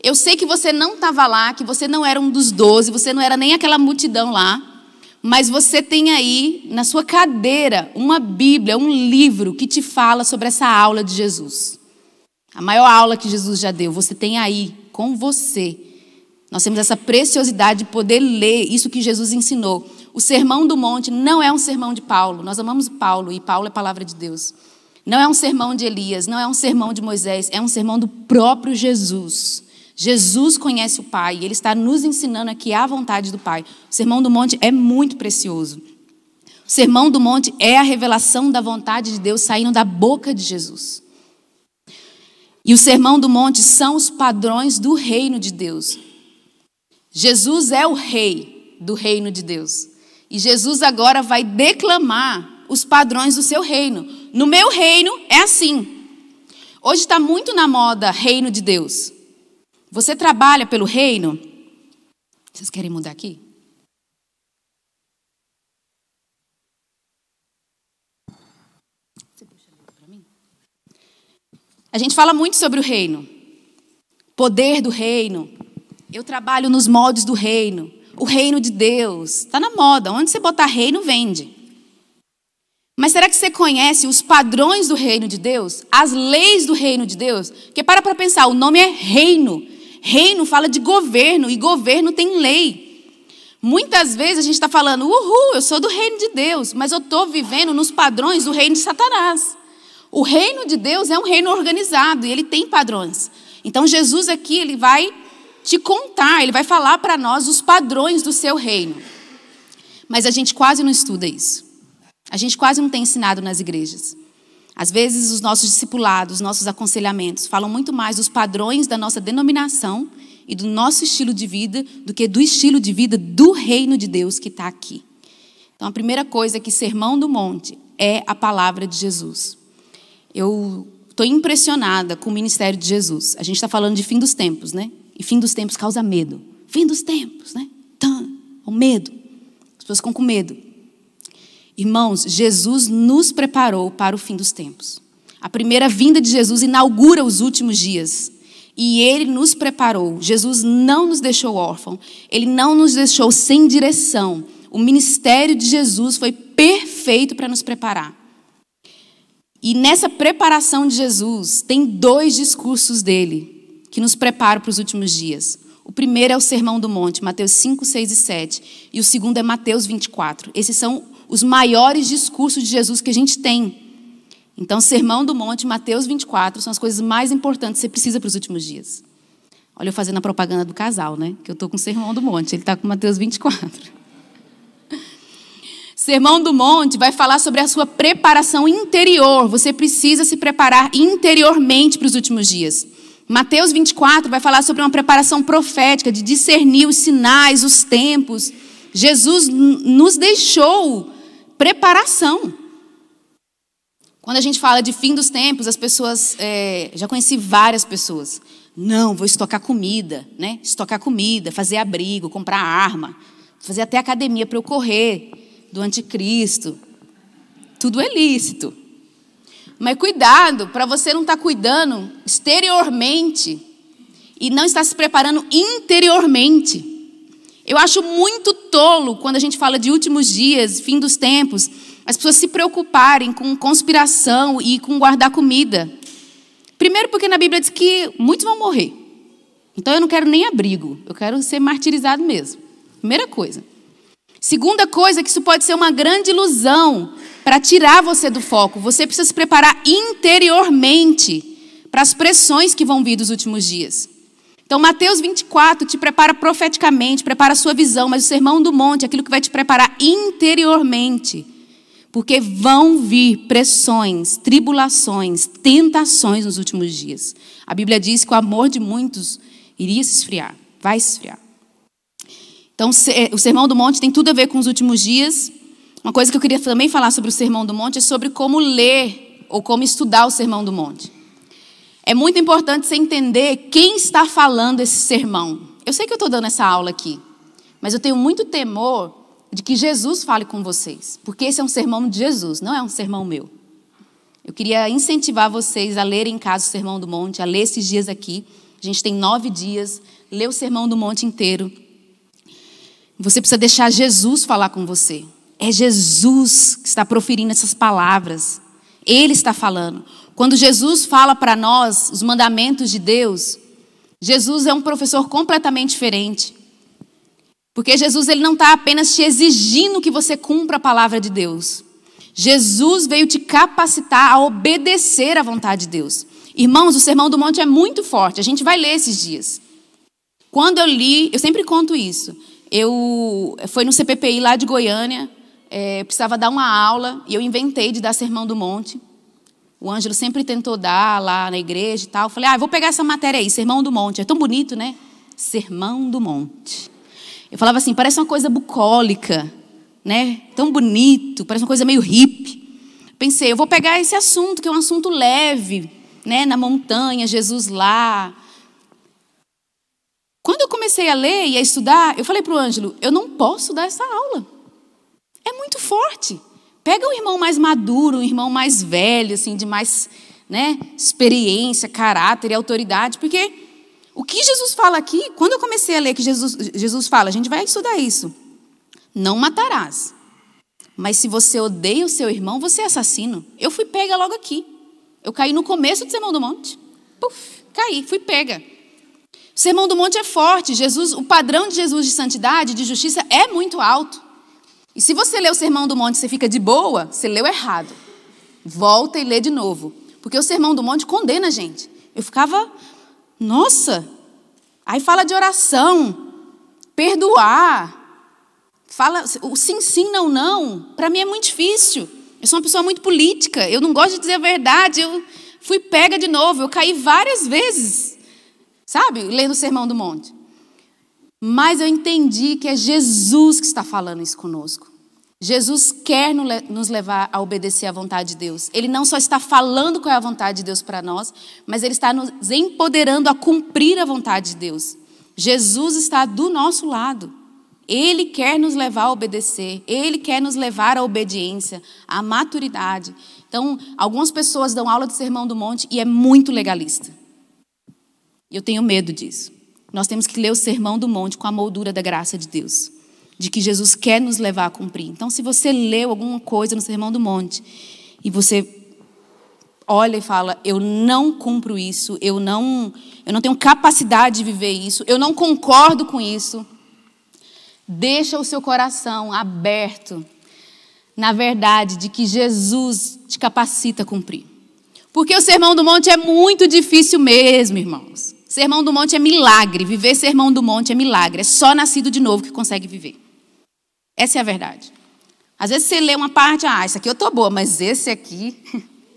Eu sei que você não estava lá, que você não era um dos doze, você não era nem aquela multidão lá, mas você tem aí na sua cadeira uma Bíblia, um livro que te fala sobre essa aula de Jesus. A maior aula que Jesus já deu, você tem aí com você. Nós temos essa preciosidade de poder ler isso que Jesus ensinou. O Sermão do Monte não é um sermão de Paulo. Nós amamos Paulo e Paulo é palavra de Deus. Não é um sermão de Elias, não é um sermão de Moisés, é um sermão do próprio Jesus. Jesus conhece o Pai e ele está nos ensinando aqui a vontade do Pai. O Sermão do Monte é muito precioso. O Sermão do Monte é a revelação da vontade de Deus saindo da boca de Jesus. E o Sermão do Monte são os padrões do reino de Deus. Jesus é o rei do reino de Deus. E Jesus agora vai declamar os padrões do seu reino. No meu reino é assim. Hoje está muito na moda reino de Deus. Você trabalha pelo reino? Vocês querem mudar aqui? A gente fala muito sobre o reino, poder do reino, eu trabalho nos moldes do reino, o reino de Deus. Está na moda, onde você botar reino, vende. Mas será que você conhece os padrões do reino de Deus? As leis do reino de Deus? Porque para para pensar, o nome é reino. Reino fala de governo e governo tem lei. Muitas vezes a gente está falando, uhul, eu sou do reino de Deus, mas eu estou vivendo nos padrões do reino de Satanás. O reino de Deus é um reino organizado e ele tem padrões. Então Jesus aqui ele vai te contar, ele vai falar para nós os padrões do seu reino. Mas a gente quase não estuda isso. A gente quase não tem ensinado nas igrejas. Às vezes, os nossos discipulados, os nossos aconselhamentos falam muito mais dos padrões da nossa denominação e do nosso estilo de vida do que do estilo de vida do reino de Deus que está aqui. Então, a primeira coisa é que Sermão do Monte é a palavra de Jesus. Eu estou impressionada com o ministério de Jesus. A gente está falando de fim dos tempos, né? E fim dos tempos causa medo. Fim dos tempos, né? Tan, o medo. As pessoas ficam com medo. Irmãos, Jesus nos preparou para o fim dos tempos. A primeira vinda de Jesus inaugura os últimos dias. E ele nos preparou. Jesus não nos deixou órfão. Ele não nos deixou sem direção. O ministério de Jesus foi perfeito para nos preparar. E nessa preparação de Jesus, tem dois discursos dele que nos prepara para os últimos dias. O primeiro é o Sermão do Monte, Mateus 5, 6 e 7. E o segundo é Mateus 24. Esses são os maiores discursos de Jesus que a gente tem. Então, Sermão do Monte, Mateus 24, são as coisas mais importantes que você precisa para os últimos dias. Olha eu fazendo a propaganda do casal, né? Que eu estou com o Sermão do Monte, ele está com Mateus 24. Sermão do Monte vai falar sobre a sua preparação interior. Você precisa se preparar interiormente para os últimos dias. Mateus 24 vai falar sobre uma preparação profética, de discernir os sinais, os tempos. Jesus nos deixou preparação. Quando a gente fala de fim dos tempos, as pessoas. É, já conheci várias pessoas. Não, vou estocar comida, né? Estocar comida, fazer abrigo, comprar arma, fazer até academia para eu correr do anticristo. Tudo é lícito. Mas cuidado para você não estar tá cuidando exteriormente e não estar se preparando interiormente. Eu acho muito tolo quando a gente fala de últimos dias, fim dos tempos, as pessoas se preocuparem com conspiração e com guardar comida. Primeiro, porque na Bíblia diz que muitos vão morrer. Então eu não quero nem abrigo, eu quero ser martirizado mesmo. Primeira coisa. Segunda coisa, que isso pode ser uma grande ilusão para tirar você do foco. Você precisa se preparar interiormente para as pressões que vão vir dos últimos dias. Então, Mateus 24 te prepara profeticamente, prepara a sua visão, mas o sermão do monte é aquilo que vai te preparar interiormente. Porque vão vir pressões, tribulações, tentações nos últimos dias. A Bíblia diz que o amor de muitos iria se esfriar, vai se esfriar. Então, é, o Sermão do Monte tem tudo a ver com os últimos dias. Uma coisa que eu queria também falar sobre o Sermão do Monte é sobre como ler ou como estudar o Sermão do Monte. É muito importante você entender quem está falando esse sermão. Eu sei que eu estou dando essa aula aqui, mas eu tenho muito temor de que Jesus fale com vocês, porque esse é um sermão de Jesus, não é um sermão meu. Eu queria incentivar vocês a lerem em casa o Sermão do Monte, a ler esses dias aqui. A gente tem nove dias, lê o Sermão do Monte inteiro. Você precisa deixar Jesus falar com você. É Jesus que está proferindo essas palavras. Ele está falando. Quando Jesus fala para nós os mandamentos de Deus, Jesus é um professor completamente diferente. Porque Jesus ele não está apenas te exigindo que você cumpra a palavra de Deus. Jesus veio te capacitar a obedecer à vontade de Deus. Irmãos, o Sermão do Monte é muito forte. A gente vai ler esses dias. Quando eu li, eu sempre conto isso. Eu foi no CPPI lá de Goiânia, é, precisava dar uma aula e eu inventei de dar sermão do monte. O Ângelo sempre tentou dar lá na igreja e tal. Eu falei, ah, vou pegar essa matéria aí, sermão do monte. É tão bonito, né? Sermão do monte. Eu falava assim, parece uma coisa bucólica, né? Tão bonito, parece uma coisa meio hippie. Pensei, eu vou pegar esse assunto, que é um assunto leve, né? Na montanha, Jesus lá, quando eu comecei a ler e a estudar, eu falei para o Ângelo: eu não posso dar essa aula. É muito forte. Pega um irmão mais maduro, um irmão mais velho, assim, de mais né, experiência, caráter e autoridade, porque o que Jesus fala aqui, quando eu comecei a ler que Jesus, Jesus fala, a gente vai estudar isso. Não matarás. Mas se você odeia o seu irmão, você é assassino. Eu fui pega logo aqui. Eu caí no começo do Sermão do Monte. Puf, caí, fui pega. O Sermão do Monte é forte. Jesus, o padrão de Jesus de santidade, de justiça, é muito alto. E se você lê o Sermão do Monte e você fica de boa, você leu errado. Volta e lê de novo. Porque o Sermão do Monte condena a gente. Eu ficava, nossa! Aí fala de oração, perdoar. Fala, o sim, sim, não, não. Para mim é muito difícil. Eu sou uma pessoa muito política. Eu não gosto de dizer a verdade. Eu fui pega de novo. Eu caí várias vezes. Sabe? Lendo o Sermão do Monte. Mas eu entendi que é Jesus que está falando isso conosco. Jesus quer nos levar a obedecer à vontade de Deus. Ele não só está falando qual é a vontade de Deus para nós, mas ele está nos empoderando a cumprir a vontade de Deus. Jesus está do nosso lado. Ele quer nos levar a obedecer, ele quer nos levar à obediência, à maturidade. Então, algumas pessoas dão aula de Sermão do Monte e é muito legalista. E eu tenho medo disso. Nós temos que ler o Sermão do Monte com a moldura da graça de Deus, de que Jesus quer nos levar a cumprir. Então, se você leu alguma coisa no Sermão do Monte e você olha e fala: "Eu não cumpro isso, eu não, eu não tenho capacidade de viver isso, eu não concordo com isso". Deixa o seu coração aberto na verdade de que Jesus te capacita a cumprir. Porque o Sermão do Monte é muito difícil mesmo, irmãos. Sermão do Monte é milagre. Viver Sermão do Monte é milagre. É só nascido de novo que consegue viver. Essa é a verdade. Às vezes você lê uma parte, ah, isso aqui eu tô boa, mas esse aqui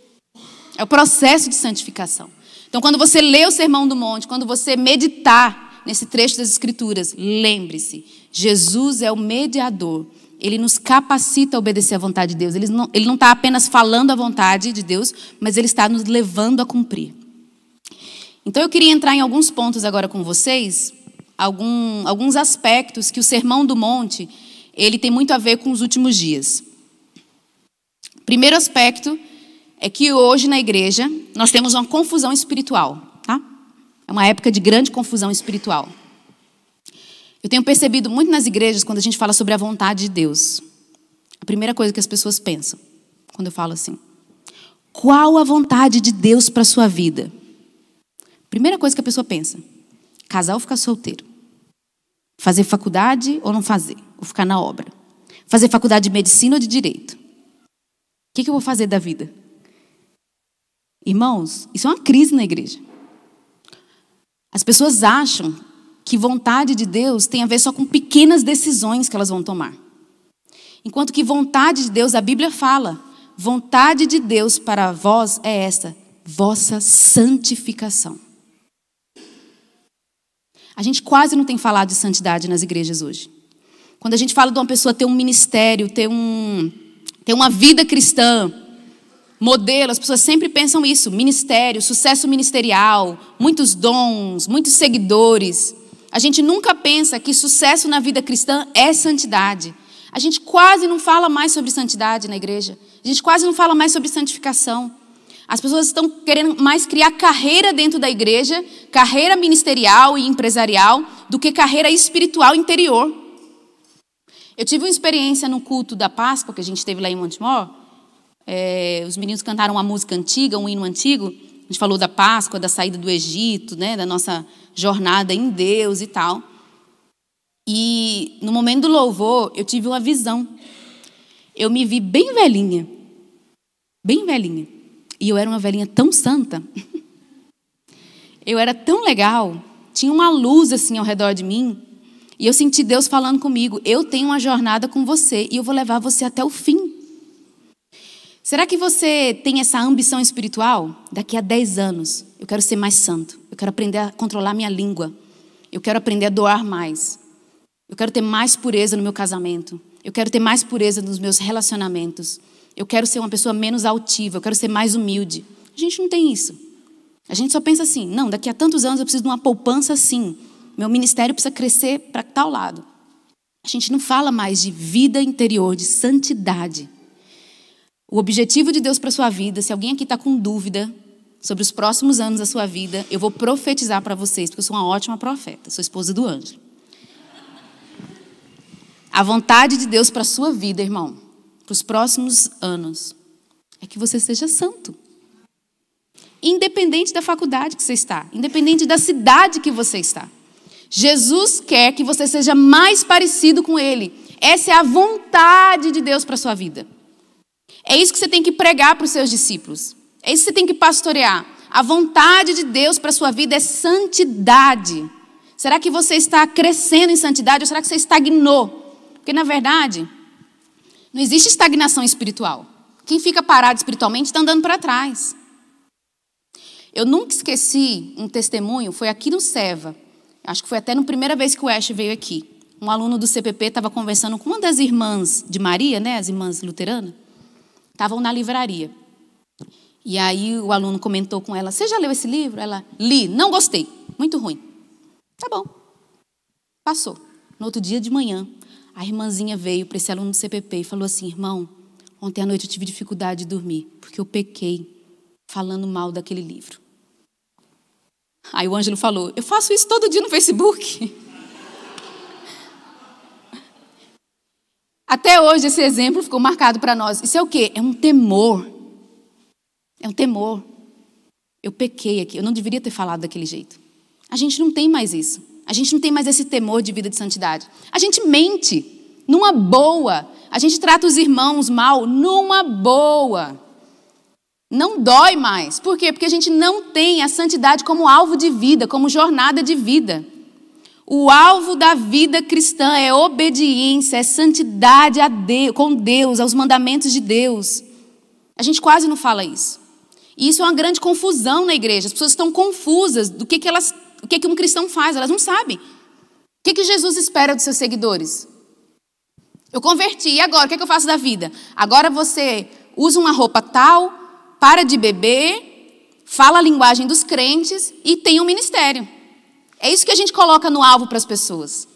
é o processo de santificação. Então, quando você lê o Sermão do Monte, quando você meditar nesse trecho das Escrituras, lembre-se, Jesus é o mediador. Ele nos capacita a obedecer à vontade de Deus. Ele não está apenas falando a vontade de Deus, mas ele está nos levando a cumprir. Então eu queria entrar em alguns pontos agora com vocês, algum, alguns aspectos que o Sermão do Monte ele tem muito a ver com os últimos dias. Primeiro aspecto é que hoje na igreja nós temos uma confusão espiritual, tá? É uma época de grande confusão espiritual. Eu tenho percebido muito nas igrejas quando a gente fala sobre a vontade de Deus. A primeira coisa que as pessoas pensam quando eu falo assim: qual a vontade de Deus para sua vida? Primeira coisa que a pessoa pensa: casar ou ficar solteiro? Fazer faculdade ou não fazer? Ou ficar na obra? Fazer faculdade de medicina ou de direito? O que, que eu vou fazer da vida? Irmãos, isso é uma crise na igreja. As pessoas acham que vontade de Deus tem a ver só com pequenas decisões que elas vão tomar. Enquanto que vontade de Deus, a Bíblia fala, vontade de Deus para vós é esta, vossa santificação. A gente quase não tem falado de santidade nas igrejas hoje. Quando a gente fala de uma pessoa ter um ministério, ter, um, ter uma vida cristã, modelo, as pessoas sempre pensam isso: ministério, sucesso ministerial, muitos dons, muitos seguidores. A gente nunca pensa que sucesso na vida cristã é santidade. A gente quase não fala mais sobre santidade na igreja. A gente quase não fala mais sobre santificação. As pessoas estão querendo mais criar carreira dentro da igreja, carreira ministerial e empresarial, do que carreira espiritual interior. Eu tive uma experiência no culto da Páscoa que a gente teve lá em Montemor. É, os meninos cantaram uma música antiga, um hino antigo. A gente falou da Páscoa, da saída do Egito, né, da nossa jornada em Deus e tal. E no momento do louvor, eu tive uma visão. Eu me vi bem velhinha. Bem velhinha. E eu era uma velhinha tão santa. Eu era tão legal. Tinha uma luz assim ao redor de mim. E eu senti Deus falando comigo: Eu tenho uma jornada com você e eu vou levar você até o fim. Será que você tem essa ambição espiritual? Daqui a 10 anos, eu quero ser mais santo. Eu quero aprender a controlar minha língua. Eu quero aprender a doar mais. Eu quero ter mais pureza no meu casamento. Eu quero ter mais pureza nos meus relacionamentos. Eu quero ser uma pessoa menos altiva, eu quero ser mais humilde. A gente não tem isso. A gente só pensa assim: não, daqui a tantos anos eu preciso de uma poupança assim. Meu ministério precisa crescer para tal lado. A gente não fala mais de vida interior, de santidade. O objetivo de Deus para a sua vida, se alguém aqui está com dúvida sobre os próximos anos da sua vida, eu vou profetizar para vocês, porque eu sou uma ótima profeta, sou esposa do anjo. A vontade de Deus para a sua vida, irmão, para os próximos anos é que você seja santo. Independente da faculdade que você está, independente da cidade que você está. Jesus quer que você seja mais parecido com Ele. Essa é a vontade de Deus para a sua vida. É isso que você tem que pregar para os seus discípulos. É isso que você tem que pastorear. A vontade de Deus para a sua vida é santidade. Será que você está crescendo em santidade ou será que você estagnou? Porque, na verdade, não existe estagnação espiritual. Quem fica parado espiritualmente está andando para trás. Eu nunca esqueci um testemunho, foi aqui no SEVA. Acho que foi até na primeira vez que o Ash veio aqui. Um aluno do CPP estava conversando com uma das irmãs de Maria, né, as irmãs luteranas. Estavam na livraria. E aí o aluno comentou com ela: Você já leu esse livro? Ela, li, não gostei, muito ruim. Tá bom. Passou. No outro dia de manhã, a irmãzinha veio para esse aluno do CPP e falou assim: irmão, ontem à noite eu tive dificuldade de dormir, porque eu pequei falando mal daquele livro. Aí o Ângelo falou: eu faço isso todo dia no Facebook. Até hoje esse exemplo ficou marcado para nós. Isso é o quê? É um temor. É um temor. Eu pequei aqui, eu não deveria ter falado daquele jeito. A gente não tem mais isso. A gente não tem mais esse temor de vida de santidade. A gente mente numa boa. A gente trata os irmãos mal numa boa. Não dói mais. Por quê? Porque a gente não tem a santidade como alvo de vida, como jornada de vida. O alvo da vida cristã é obediência, é santidade a Deus, com Deus, aos mandamentos de Deus. A gente quase não fala isso. E isso é uma grande confusão na igreja. As pessoas estão confusas do que, que elas o que, é que um cristão faz, elas não sabem. O que, é que Jesus espera dos seus seguidores? Eu converti, e agora? O que, é que eu faço da vida? Agora você usa uma roupa tal, para de beber, fala a linguagem dos crentes e tem um ministério. É isso que a gente coloca no alvo para as pessoas.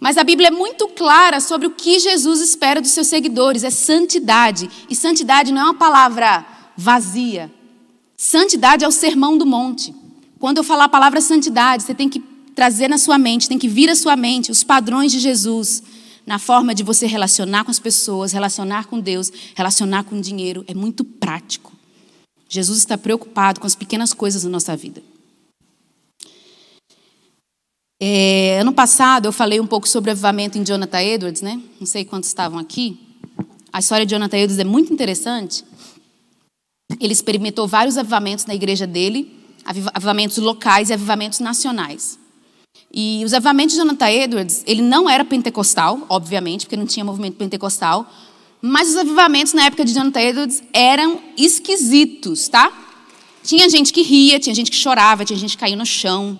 Mas a Bíblia é muito clara sobre o que Jesus espera dos seus seguidores: é santidade. E santidade não é uma palavra vazia. Santidade é o sermão do monte. Quando eu falar a palavra santidade, você tem que trazer na sua mente, tem que vir à sua mente os padrões de Jesus na forma de você relacionar com as pessoas, relacionar com Deus, relacionar com o dinheiro. É muito prático. Jesus está preocupado com as pequenas coisas da nossa vida. É, ano passado eu falei um pouco sobre o avivamento em Jonathan Edwards, né? Não sei quantos estavam aqui. A história de Jonathan Edwards é muito interessante. Ele experimentou vários avivamentos na igreja dele avivamentos locais e avivamentos nacionais. E os avivamentos de Jonathan Edwards, ele não era pentecostal, obviamente, porque não tinha movimento pentecostal, mas os avivamentos na época de Jonathan Edwards eram esquisitos, tá? Tinha gente que ria, tinha gente que chorava, tinha gente que caiu no chão.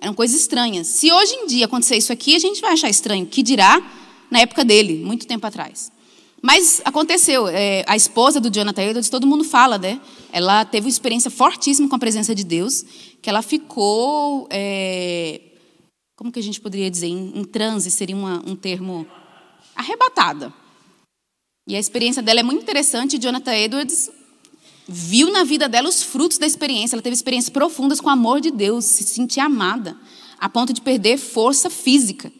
Eram coisas estranhas. Se hoje em dia acontecer isso aqui, a gente vai achar estranho. Que dirá na época dele, muito tempo atrás. Mas aconteceu. É, a esposa do Jonathan Edwards, todo mundo fala, né? ela teve uma experiência fortíssima com a presença de Deus, que ela ficou, é, como que a gente poderia dizer, em, em transe seria uma, um termo arrebatada. E a experiência dela é muito interessante. Jonathan Edwards viu na vida dela os frutos da experiência. Ela teve experiências profundas com o amor de Deus, se sentir amada, a ponto de perder força física.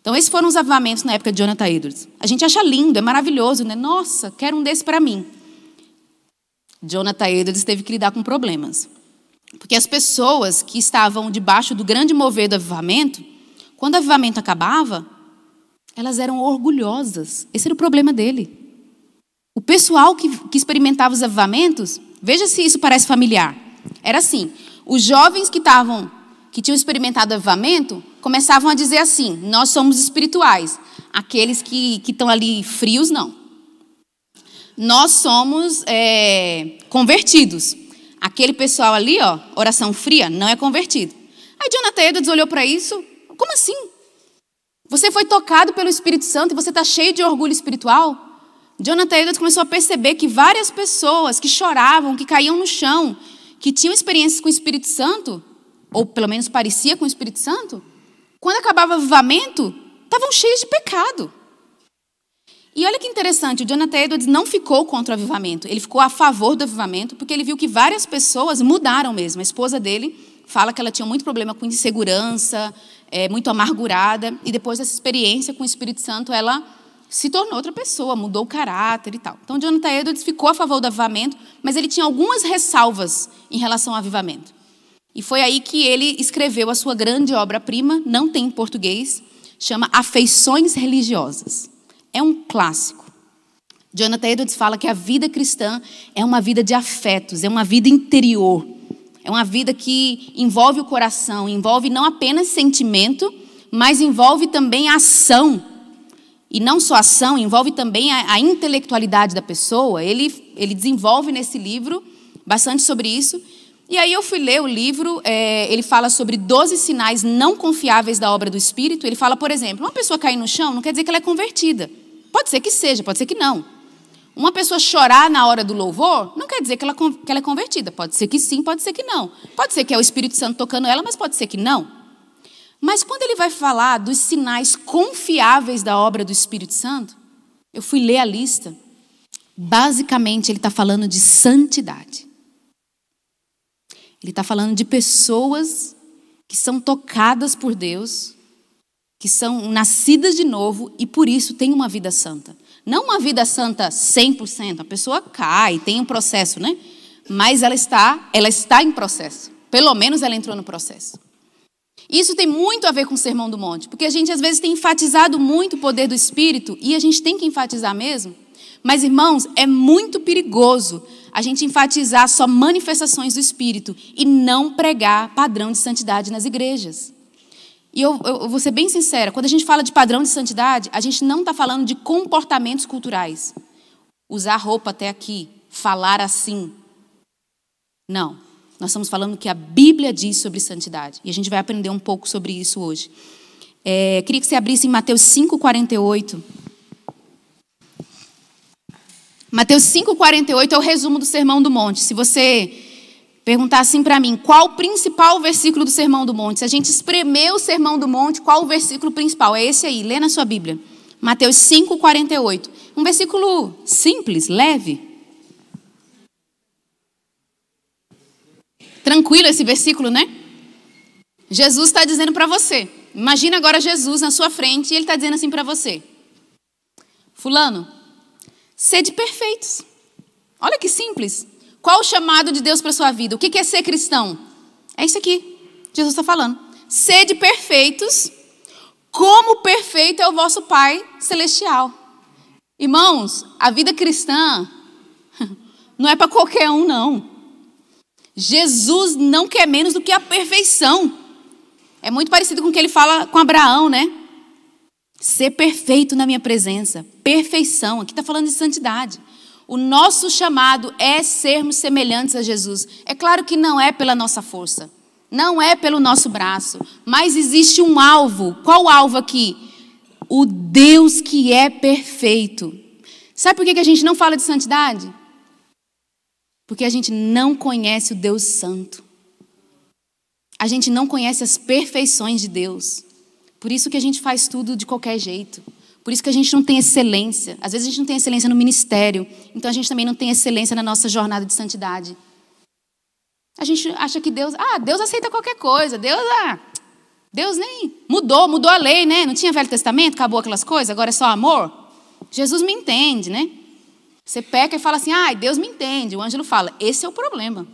Então, esses foram os avivamentos na época de Jonathan Edwards. A gente acha lindo, é maravilhoso, né? Nossa, quero um desse para mim. Jonathan Edwards teve que lidar com problemas. Porque as pessoas que estavam debaixo do grande mover do avivamento, quando o avivamento acabava, elas eram orgulhosas. Esse era o problema dele. O pessoal que, que experimentava os avivamentos, veja se isso parece familiar. Era assim: os jovens que estavam, que tinham experimentado o avivamento, começavam a dizer assim: nós somos espirituais. Aqueles que estão ali frios, não nós somos é, convertidos. Aquele pessoal ali, ó, oração fria, não é convertido. Aí Jonathan Edwards olhou para isso, como assim? Você foi tocado pelo Espírito Santo e você está cheio de orgulho espiritual? Jonathan Edwards começou a perceber que várias pessoas que choravam, que caíam no chão, que tinham experiências com o Espírito Santo, ou pelo menos parecia com o Espírito Santo, quando acabava o avivamento, estavam cheios de pecado. E olha que interessante, o Jonathan Edwards não ficou contra o avivamento, ele ficou a favor do avivamento, porque ele viu que várias pessoas mudaram mesmo. A esposa dele fala que ela tinha muito problema com insegurança, é, muito amargurada, e depois dessa experiência com o Espírito Santo, ela se tornou outra pessoa, mudou o caráter e tal. Então, Jonathan Edwards ficou a favor do avivamento, mas ele tinha algumas ressalvas em relação ao avivamento. E foi aí que ele escreveu a sua grande obra-prima, não tem em português, chama Afeições Religiosas. É um clássico. Jonathan Edwards fala que a vida cristã é uma vida de afetos, é uma vida interior. É uma vida que envolve o coração, envolve não apenas sentimento, mas envolve também a ação. E não só a ação, envolve também a, a intelectualidade da pessoa. Ele, ele desenvolve nesse livro bastante sobre isso. E aí eu fui ler o livro, é, ele fala sobre 12 sinais não confiáveis da obra do Espírito. Ele fala, por exemplo, uma pessoa cair no chão não quer dizer que ela é convertida. Pode ser que seja, pode ser que não. Uma pessoa chorar na hora do louvor não quer dizer que ela, que ela é convertida. Pode ser que sim, pode ser que não. Pode ser que é o Espírito Santo tocando ela, mas pode ser que não. Mas quando ele vai falar dos sinais confiáveis da obra do Espírito Santo, eu fui ler a lista. Basicamente, ele está falando de santidade. Ele está falando de pessoas que são tocadas por Deus que são nascidas de novo e por isso têm uma vida santa. Não uma vida santa 100%, a pessoa cai, tem um processo, né? Mas ela está, ela está em processo. Pelo menos ela entrou no processo. Isso tem muito a ver com o Sermão do Monte, porque a gente às vezes tem enfatizado muito o poder do Espírito e a gente tem que enfatizar mesmo. Mas irmãos, é muito perigoso a gente enfatizar só manifestações do Espírito e não pregar padrão de santidade nas igrejas. E eu, eu, vou ser bem sincera: quando a gente fala de padrão de santidade, a gente não está falando de comportamentos culturais. Usar roupa até aqui, falar assim. Não. Nós estamos falando o que a Bíblia diz sobre santidade. E a gente vai aprender um pouco sobre isso hoje. É, queria que você abrisse em Mateus 5, 48. Mateus 5,48 é o resumo do Sermão do Monte. Se você perguntar assim para mim, qual o principal versículo do Sermão do Monte? Se a gente espremer o Sermão do Monte, qual o versículo principal? É esse aí, lê na sua Bíblia. Mateus 5, 48. Um versículo simples, leve. Tranquilo esse versículo, né? Jesus está dizendo para você. Imagina agora Jesus na sua frente e ele está dizendo assim para você: Fulano, sede perfeitos. Olha que simples. Qual o chamado de Deus para sua vida? O que é ser cristão? É isso aqui. Jesus está falando. Sede perfeitos, como perfeito é o vosso Pai Celestial. Irmãos, a vida cristã não é para qualquer um, não. Jesus não quer menos do que a perfeição. É muito parecido com o que ele fala com Abraão, né? Ser perfeito na minha presença. Perfeição. Aqui está falando de santidade. O nosso chamado é sermos semelhantes a Jesus. É claro que não é pela nossa força, não é pelo nosso braço, mas existe um alvo. Qual alvo aqui? O Deus que é perfeito. Sabe por que a gente não fala de santidade? Porque a gente não conhece o Deus Santo. A gente não conhece as perfeições de Deus. Por isso que a gente faz tudo de qualquer jeito. Por isso que a gente não tem excelência. Às vezes a gente não tem excelência no ministério, então a gente também não tem excelência na nossa jornada de santidade. A gente acha que Deus, ah, Deus aceita qualquer coisa. Deus, ah, Deus nem mudou, mudou a lei, né? Não tinha Velho Testamento, acabou aquelas coisas, agora é só amor. Jesus me entende, né? Você peca e fala assim, ah, Deus me entende. O Ângelo fala, esse é o problema.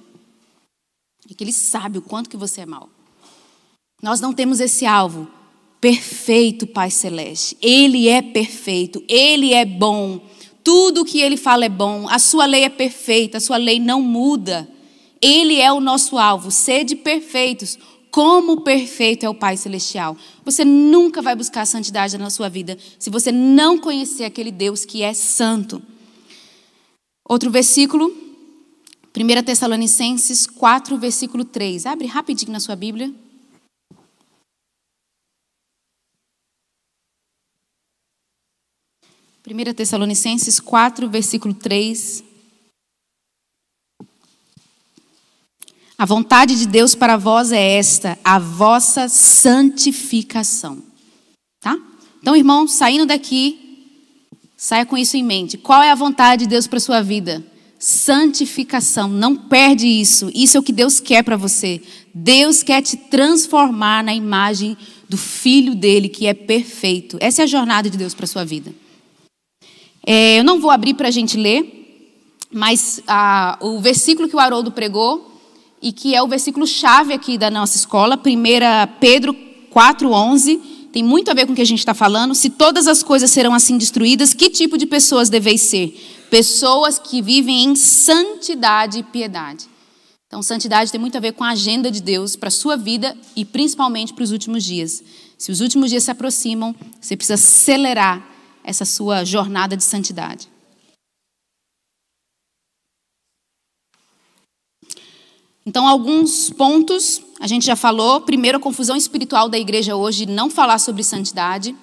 É que ele sabe o quanto que você é mal. Nós não temos esse alvo perfeito Pai Celeste. Ele é perfeito, ele é bom. Tudo o que ele fala é bom. A sua lei é perfeita, a sua lei não muda. Ele é o nosso alvo. Sede perfeitos, como perfeito é o Pai Celestial. Você nunca vai buscar a santidade na sua vida se você não conhecer aquele Deus que é santo. Outro versículo, 1 Tessalonicenses 4, versículo 3. Abre rapidinho na sua Bíblia. 1 Tessalonicenses 4, versículo 3. A vontade de Deus para vós é esta, a vossa santificação. Tá? Então, irmão, saindo daqui, saia com isso em mente. Qual é a vontade de Deus para sua vida? Santificação, não perde isso. Isso é o que Deus quer para você. Deus quer te transformar na imagem do filho dele que é perfeito. Essa é a jornada de Deus para sua vida. É, eu não vou abrir para a gente ler, mas o versículo que o Haroldo pregou, e que é o versículo chave aqui da nossa escola, 1 Pedro 4,11, tem muito a ver com o que a gente está falando. Se todas as coisas serão assim destruídas, que tipo de pessoas deveis ser? Pessoas que vivem em santidade e piedade. Então, santidade tem muito a ver com a agenda de Deus para a sua vida e principalmente para os últimos dias. Se os últimos dias se aproximam, você precisa acelerar essa sua jornada de santidade. Então, alguns pontos, a gente já falou. Primeiro, a confusão espiritual da igreja hoje, não falar sobre santidade.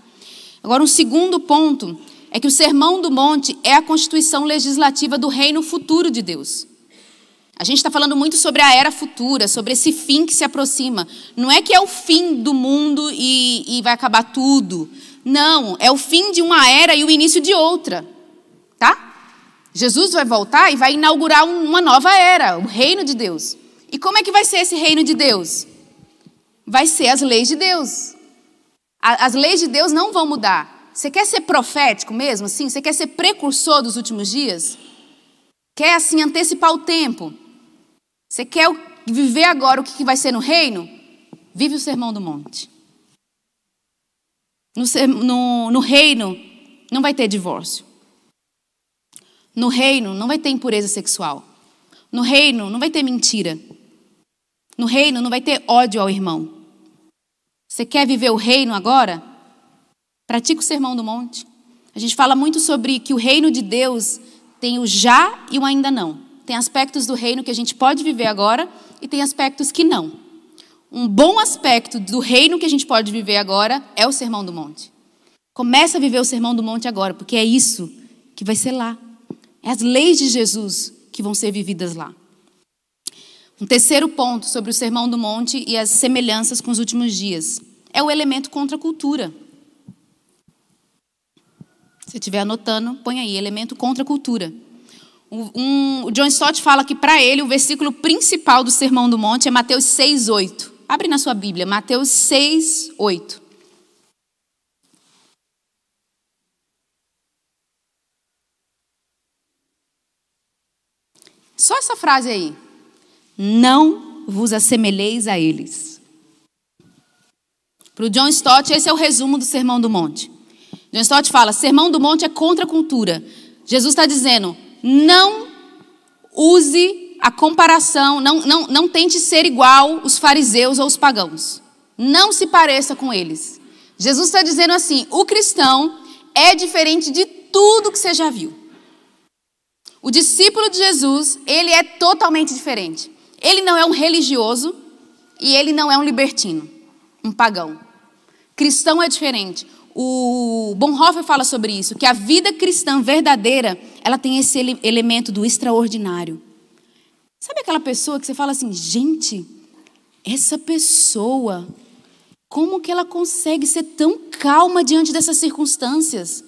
Agora, um segundo ponto é que o Sermão do Monte é a constituição legislativa do reino futuro de Deus. A gente está falando muito sobre a era futura, sobre esse fim que se aproxima. Não é que é o fim do mundo e, e vai acabar tudo, não, é o fim de uma era e o início de outra. Tá? Jesus vai voltar e vai inaugurar uma nova era, o reino de Deus. E como é que vai ser esse reino de Deus? Vai ser as leis de Deus. As leis de Deus não vão mudar. Você quer ser profético mesmo, assim? Você quer ser precursor dos últimos dias? Quer, assim, antecipar o tempo? Você quer viver agora o que vai ser no reino? Vive o Sermão do Monte. No, no, no reino, não vai ter divórcio. No reino, não vai ter impureza sexual. No reino, não vai ter mentira. No reino, não vai ter ódio ao irmão. Você quer viver o reino agora? Pratica o sermão do monte. A gente fala muito sobre que o reino de Deus tem o já e o ainda não. Tem aspectos do reino que a gente pode viver agora e tem aspectos que não. Um bom aspecto do reino que a gente pode viver agora é o Sermão do Monte. Começa a viver o Sermão do Monte agora, porque é isso que vai ser lá. É as leis de Jesus que vão ser vividas lá. Um terceiro ponto sobre o Sermão do Monte e as semelhanças com os últimos dias é o elemento contra a cultura. Se estiver anotando, põe aí, elemento contra a cultura. Um, o John Stott fala que para ele o versículo principal do Sermão do Monte é Mateus 6,8. Abre na sua Bíblia, Mateus 6, 8. Só essa frase aí. Não vos assemelheis a eles. Para o John Stott, esse é o resumo do Sermão do Monte. John Stott fala: Sermão do Monte é contra a cultura. Jesus está dizendo: não use a comparação, não, não, não tente ser igual os fariseus ou os pagãos. Não se pareça com eles. Jesus está dizendo assim: o cristão é diferente de tudo que você já viu. O discípulo de Jesus, ele é totalmente diferente. Ele não é um religioso e ele não é um libertino, um pagão. Cristão é diferente. O Bonhoeffer fala sobre isso, que a vida cristã verdadeira, ela tem esse elemento do extraordinário. Sabe aquela pessoa que você fala assim, gente, essa pessoa, como que ela consegue ser tão calma diante dessas circunstâncias?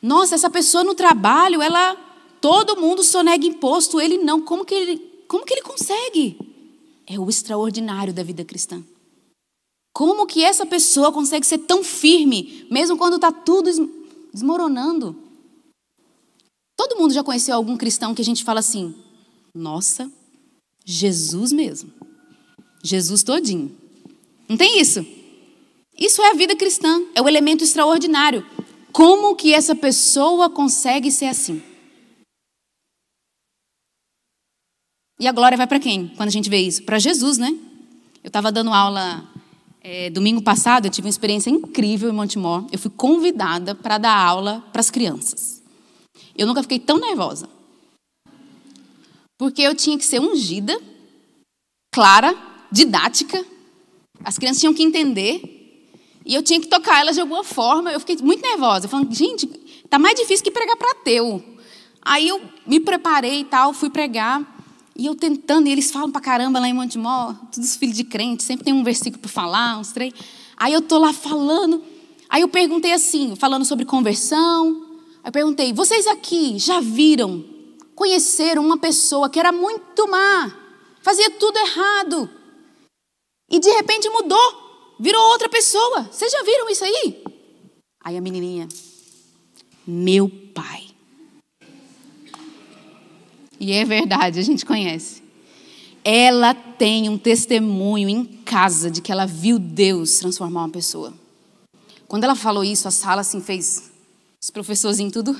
Nossa, essa pessoa no trabalho, ela todo mundo sonega imposto, ele não. Como que ele, como que ele consegue? É o extraordinário da vida cristã. Como que essa pessoa consegue ser tão firme, mesmo quando está tudo desmoronando? Todo mundo já conheceu algum cristão que a gente fala assim: nossa, Jesus mesmo. Jesus todinho. Não tem isso? Isso é a vida cristã, é o elemento extraordinário. Como que essa pessoa consegue ser assim? E a glória vai para quem quando a gente vê isso? Para Jesus, né? Eu estava dando aula é, domingo passado, eu tive uma experiência incrível em Montemor. Eu fui convidada para dar aula para as crianças. Eu nunca fiquei tão nervosa. Porque eu tinha que ser ungida, clara, didática. As crianças tinham que entender. E eu tinha que tocar elas de alguma forma. Eu fiquei muito nervosa, falando, gente, tá mais difícil que pregar para Teu". Aí eu me preparei e tal, fui pregar. E eu tentando, e eles falam para caramba lá em Montemó, todos os filhos de crente, sempre tem um versículo para falar, uns três. Aí eu tô lá falando. Aí eu perguntei assim, falando sobre conversão. Aí eu perguntei: "Vocês aqui já viram conheceram uma pessoa que era muito má, fazia tudo errado. E de repente mudou, virou outra pessoa. Vocês já viram isso aí? Aí a menininha, meu pai. E é verdade, a gente conhece. Ela tem um testemunho em casa de que ela viu Deus transformar uma pessoa. Quando ela falou isso, a sala assim fez os professores em tudo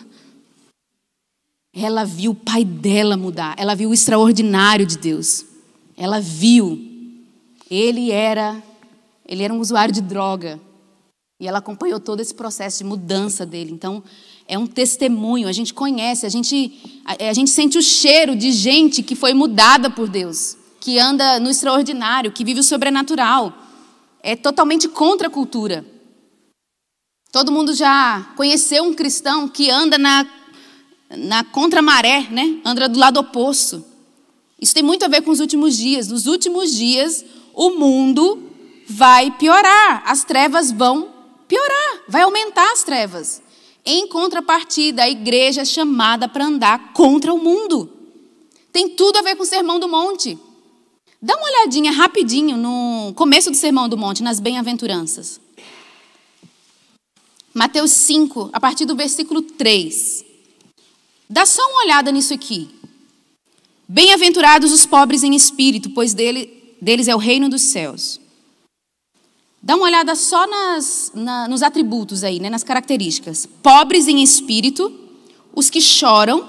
ela viu o pai dela mudar, ela viu o extraordinário de Deus. Ela viu. Ele era ele era um usuário de droga. E ela acompanhou todo esse processo de mudança dele. Então, é um testemunho, a gente conhece, a gente, a, a gente sente o cheiro de gente que foi mudada por Deus, que anda no extraordinário, que vive o sobrenatural. É totalmente contra a cultura. Todo mundo já conheceu um cristão que anda na na contramaré, né? Anda do lado oposto. Isso tem muito a ver com os últimos dias. Nos últimos dias, o mundo vai piorar, as trevas vão piorar, vai aumentar as trevas. Em contrapartida, a igreja é chamada para andar contra o mundo. Tem tudo a ver com o Sermão do Monte. Dá uma olhadinha rapidinho no começo do Sermão do Monte, nas bem-aventuranças. Mateus 5, a partir do versículo 3. Dá só uma olhada nisso aqui. Bem-aventurados os pobres em espírito, pois dele, deles é o reino dos céus. Dá uma olhada só nas, na, nos atributos aí, né, nas características. Pobres em espírito, os que choram,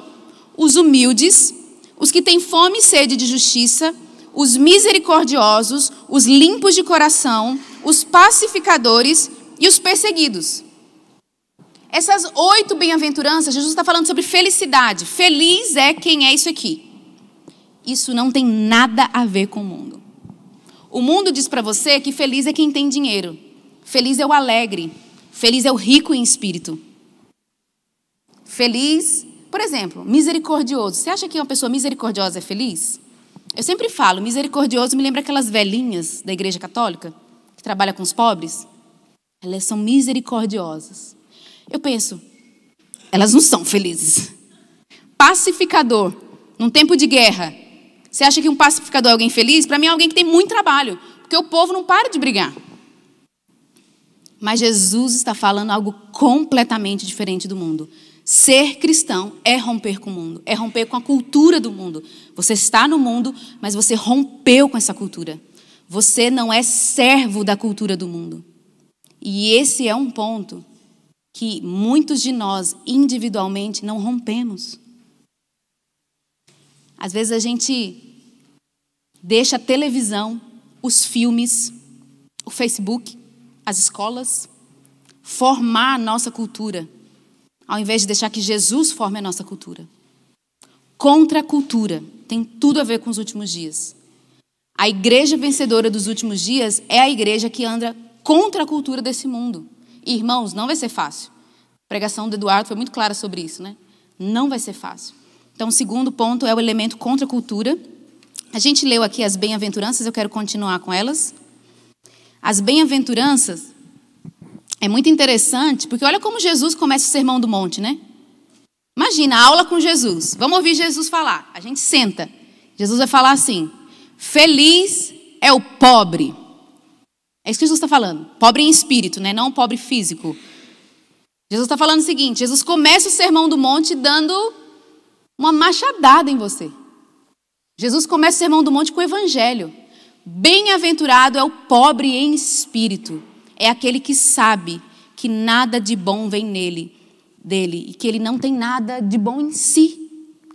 os humildes, os que têm fome e sede de justiça, os misericordiosos, os limpos de coração, os pacificadores e os perseguidos. Essas oito bem-aventuranças, Jesus está falando sobre felicidade. Feliz é quem é isso aqui. Isso não tem nada a ver com o mundo. O mundo diz para você que feliz é quem tem dinheiro. Feliz é o alegre. Feliz é o rico em espírito. Feliz, por exemplo, misericordioso. Você acha que uma pessoa misericordiosa é feliz? Eu sempre falo, misericordioso me lembra aquelas velhinhas da igreja católica que trabalha com os pobres. Elas são misericordiosas. Eu penso, elas não são felizes. Pacificador, num tempo de guerra. Você acha que um pacificador é alguém feliz? Para mim é alguém que tem muito trabalho, porque o povo não para de brigar. Mas Jesus está falando algo completamente diferente do mundo. Ser cristão é romper com o mundo, é romper com a cultura do mundo. Você está no mundo, mas você rompeu com essa cultura. Você não é servo da cultura do mundo. E esse é um ponto que muitos de nós individualmente não rompemos. Às vezes a gente deixa a televisão, os filmes, o Facebook, as escolas formar a nossa cultura, ao invés de deixar que Jesus forme a nossa cultura. Contra a cultura tem tudo a ver com os últimos dias. A igreja vencedora dos últimos dias é a igreja que anda contra a cultura desse mundo irmãos, não vai ser fácil. A pregação do Eduardo foi muito clara sobre isso, né? Não vai ser fácil. Então, o segundo ponto é o elemento contra a cultura. A gente leu aqui as bem-aventuranças, eu quero continuar com elas. As bem-aventuranças é muito interessante, porque olha como Jesus começa o Sermão do Monte, né? Imagina, aula com Jesus. Vamos ouvir Jesus falar. A gente senta. Jesus vai falar assim: Feliz é o pobre é isso que Jesus está falando. Pobre em espírito, né? não pobre físico. Jesus está falando o seguinte: Jesus começa o sermão do monte dando uma machadada em você. Jesus começa o sermão do monte com o evangelho. Bem-aventurado é o pobre em espírito, é aquele que sabe que nada de bom vem nele, dele, e que ele não tem nada de bom em si.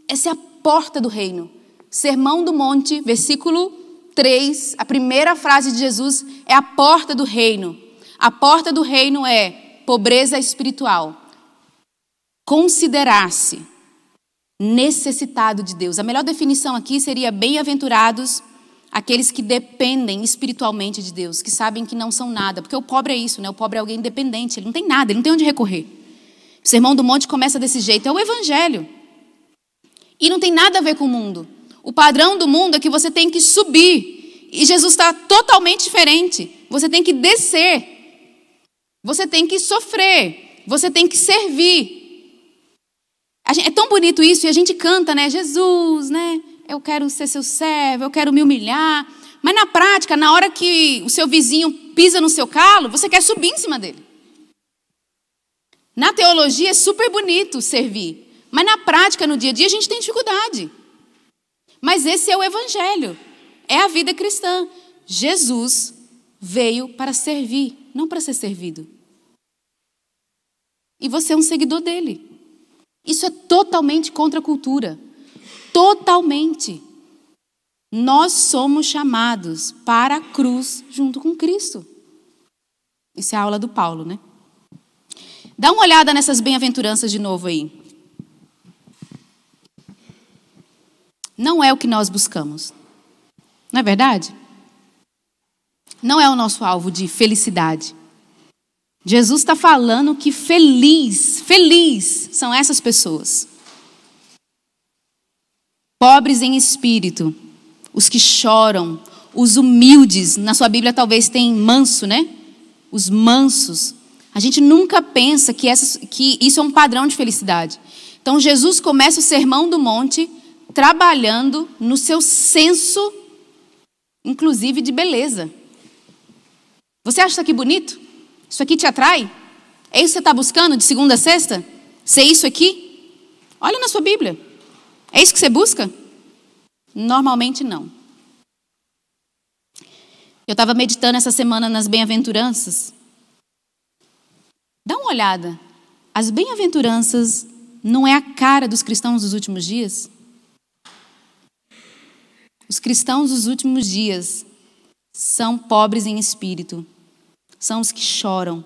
Essa é a porta do reino. Sermão do monte, versículo 3, a primeira frase de Jesus é a porta do reino. A porta do reino é pobreza espiritual. Considerar-se necessitado de Deus. A melhor definição aqui seria bem-aventurados aqueles que dependem espiritualmente de Deus, que sabem que não são nada, porque o pobre é isso, né? O pobre é alguém dependente, ele não tem nada, ele não tem onde recorrer. O Sermão do Monte começa desse jeito, é o evangelho. E não tem nada a ver com o mundo. O padrão do mundo é que você tem que subir. E Jesus está totalmente diferente. Você tem que descer. Você tem que sofrer. Você tem que servir. Gente, é tão bonito isso e a gente canta, né? Jesus, né? Eu quero ser seu servo, eu quero me humilhar. Mas na prática, na hora que o seu vizinho pisa no seu calo, você quer subir em cima dele. Na teologia é super bonito servir, mas na prática, no dia a dia, a gente tem dificuldade. Mas esse é o Evangelho, é a vida cristã. Jesus veio para servir, não para ser servido. E você é um seguidor dele. Isso é totalmente contra a cultura. Totalmente. Nós somos chamados para a cruz junto com Cristo. Isso é a aula do Paulo, né? Dá uma olhada nessas bem-aventuranças de novo aí. não é o que nós buscamos. Não é verdade? Não é o nosso alvo de felicidade. Jesus está falando que feliz, feliz são essas pessoas. Pobres em espírito, os que choram, os humildes, na sua Bíblia talvez tem manso, né? Os mansos. A gente nunca pensa que, essas, que isso é um padrão de felicidade. Então Jesus começa o sermão do monte trabalhando no seu senso, inclusive de beleza. Você acha isso aqui bonito? Isso aqui te atrai? É isso que você está buscando de segunda a sexta? Ser isso aqui? Olha na sua Bíblia. É isso que você busca? Normalmente não. Eu estava meditando essa semana nas bem-aventuranças. Dá uma olhada. As bem-aventuranças não é a cara dos cristãos dos últimos dias? Os cristãos dos últimos dias são pobres em espírito, são os que choram,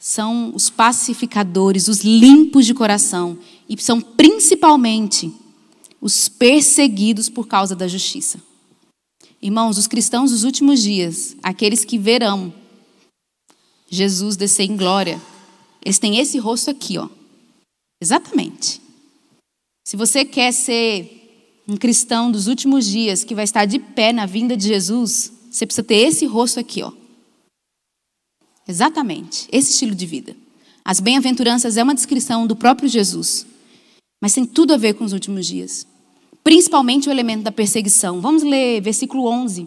são os pacificadores, os limpos de coração e são principalmente os perseguidos por causa da justiça. Irmãos, os cristãos dos últimos dias, aqueles que verão Jesus descer em glória, eles têm esse rosto aqui, ó. Exatamente. Se você quer ser um cristão dos últimos dias que vai estar de pé na vinda de Jesus, você precisa ter esse rosto aqui, ó. Exatamente, esse estilo de vida. As bem-aventuranças é uma descrição do próprio Jesus, mas tem tudo a ver com os últimos dias. Principalmente o elemento da perseguição. Vamos ler versículo 11.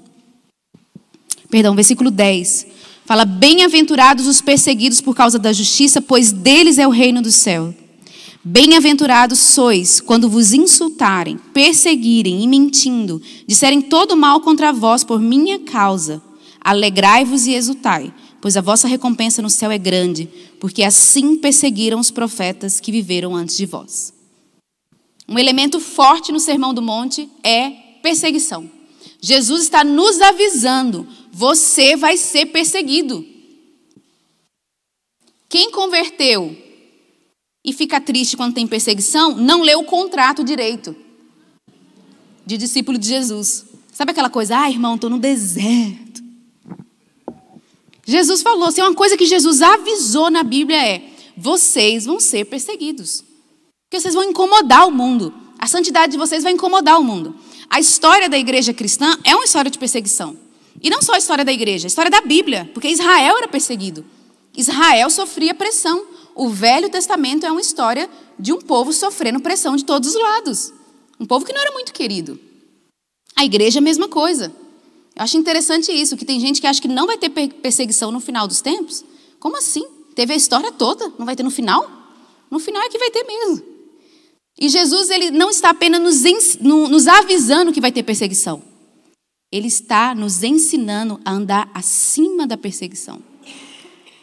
Perdão, versículo 10. Fala: Bem-aventurados os perseguidos por causa da justiça, pois deles é o reino do céu. Bem-aventurados sois quando vos insultarem, perseguirem e mentindo, disserem todo mal contra vós por minha causa. Alegrai-vos e exultai, pois a vossa recompensa no céu é grande, porque assim perseguiram os profetas que viveram antes de vós. Um elemento forte no Sermão do Monte é perseguição. Jesus está nos avisando: você vai ser perseguido. Quem converteu e fica triste quando tem perseguição, não lê o contrato direito de discípulo de Jesus. Sabe aquela coisa, ah, irmão, estou no deserto. Jesus falou, se assim, uma coisa que Jesus avisou na Bíblia é: vocês vão ser perseguidos. Porque vocês vão incomodar o mundo. A santidade de vocês vai incomodar o mundo. A história da igreja cristã é uma história de perseguição. E não só a história da igreja, a história da Bíblia, porque Israel era perseguido. Israel sofria pressão o Velho Testamento é uma história de um povo sofrendo pressão de todos os lados. Um povo que não era muito querido. A igreja é a mesma coisa. Eu acho interessante isso, que tem gente que acha que não vai ter perseguição no final dos tempos. Como assim? Teve a história toda, não vai ter no final? No final é que vai ter mesmo. E Jesus ele não está apenas nos, nos avisando que vai ter perseguição. Ele está nos ensinando a andar acima da perseguição.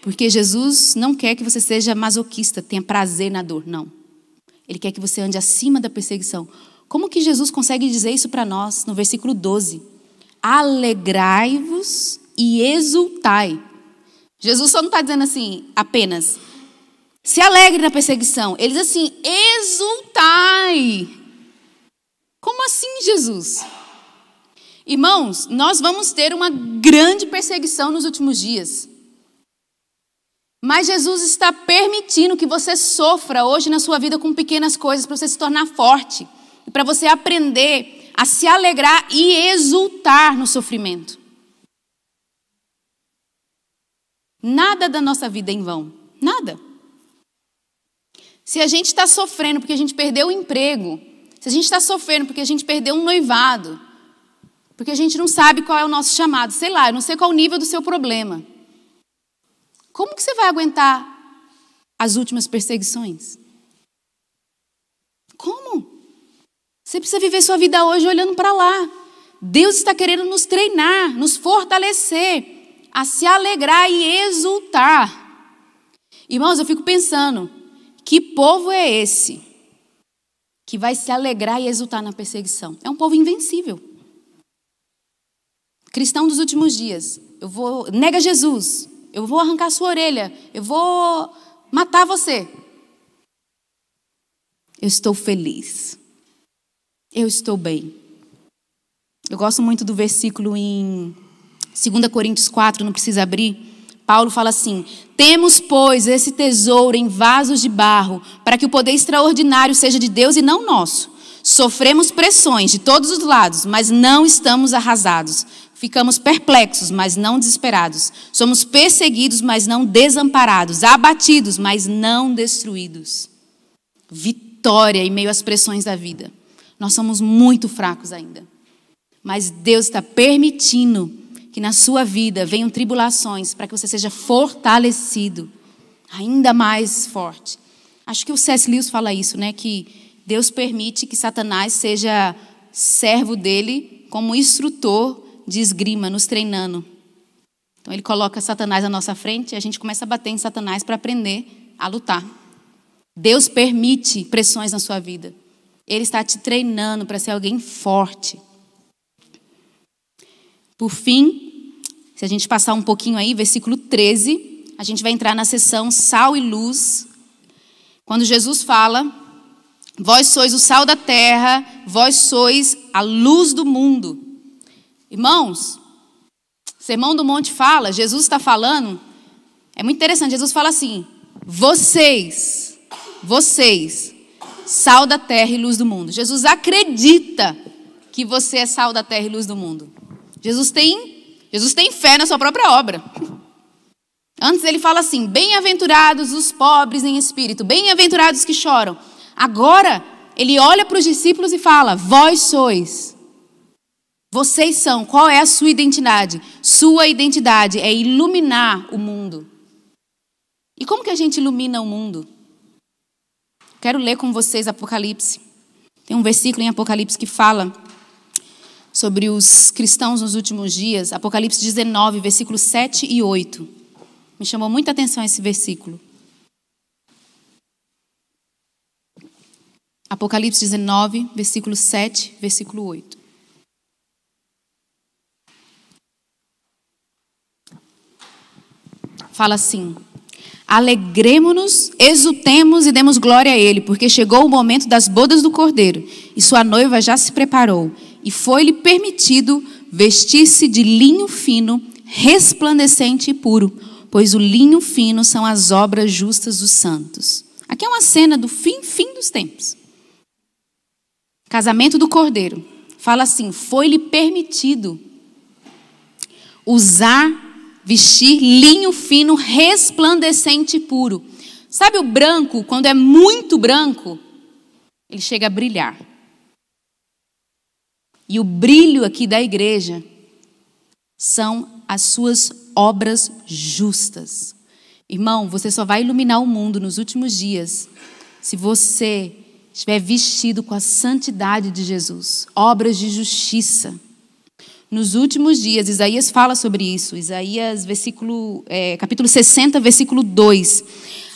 Porque Jesus não quer que você seja masoquista, tenha prazer na dor, não. Ele quer que você ande acima da perseguição. Como que Jesus consegue dizer isso para nós no versículo 12? Alegrai-vos e exultai. Jesus só não está dizendo assim apenas. Se alegre na perseguição. Ele diz assim: exultai. Como assim, Jesus? Irmãos, nós vamos ter uma grande perseguição nos últimos dias. Mas Jesus está permitindo que você sofra hoje na sua vida com pequenas coisas para você se tornar forte e para você aprender a se alegrar e exultar no sofrimento. Nada da nossa vida é em vão, nada. Se a gente está sofrendo porque a gente perdeu o emprego, se a gente está sofrendo porque a gente perdeu um noivado, porque a gente não sabe qual é o nosso chamado, sei lá, eu não sei qual é o nível do seu problema. Como que você vai aguentar as últimas perseguições? Como? Você precisa viver sua vida hoje olhando para lá. Deus está querendo nos treinar, nos fortalecer, a se alegrar e exultar. Irmãos, eu fico pensando, que povo é esse que vai se alegrar e exultar na perseguição? É um povo invencível. Cristão dos últimos dias. Eu vou nega Jesus, eu vou arrancar sua orelha, eu vou matar você. Eu estou feliz. Eu estou bem. Eu gosto muito do versículo em 2 Coríntios 4, não precisa abrir. Paulo fala assim: Temos, pois, esse tesouro em vasos de barro, para que o poder extraordinário seja de Deus e não nosso. Sofremos pressões de todos os lados, mas não estamos arrasados. Ficamos perplexos, mas não desesperados. Somos perseguidos, mas não desamparados. Abatidos, mas não destruídos. Vitória em meio às pressões da vida. Nós somos muito fracos ainda. Mas Deus está permitindo que na sua vida venham tribulações para que você seja fortalecido, ainda mais forte. Acho que o C.S. Lewis fala isso, né? Que Deus permite que Satanás seja servo dele como instrutor de esgrima, nos treinando. Então ele coloca Satanás à nossa frente e a gente começa a bater em Satanás para aprender a lutar. Deus permite pressões na sua vida. Ele está te treinando para ser alguém forte. Por fim, se a gente passar um pouquinho aí, versículo 13, a gente vai entrar na sessão sal e luz. Quando Jesus fala: Vós sois o sal da terra, vós sois a luz do mundo. Irmãos, Sermão do Monte fala, Jesus está falando, é muito interessante, Jesus fala assim: vocês, vocês, sal da terra e luz do mundo. Jesus acredita que você é sal da terra e luz do mundo. Jesus tem, Jesus tem fé na sua própria obra. Antes ele fala assim: bem-aventurados os pobres em espírito, bem-aventurados que choram. Agora ele olha para os discípulos e fala: vós sois vocês são. Qual é a sua identidade? Sua identidade é iluminar o mundo. E como que a gente ilumina o mundo? Quero ler com vocês Apocalipse. Tem um versículo em Apocalipse que fala sobre os cristãos nos últimos dias, Apocalipse 19, versículos 7 e 8. Me chamou muita atenção esse versículo. Apocalipse 19, versículo 7, versículo 8. fala assim: Alegremos-nos, exultemos e demos glória a Ele, porque chegou o momento das bodas do Cordeiro, e sua noiva já se preparou, e foi-lhe permitido vestir-se de linho fino, resplandecente e puro, pois o linho fino são as obras justas dos santos. Aqui é uma cena do fim, fim dos tempos. Casamento do Cordeiro. Fala assim: foi-lhe permitido usar vestir linho fino, resplandecente e puro. Sabe o branco, quando é muito branco, ele chega a brilhar. E o brilho aqui da igreja são as suas obras justas. Irmão, você só vai iluminar o mundo nos últimos dias se você estiver vestido com a santidade de Jesus, obras de justiça. Nos últimos dias, Isaías fala sobre isso. Isaías, versículo, é, capítulo 60, versículo 2.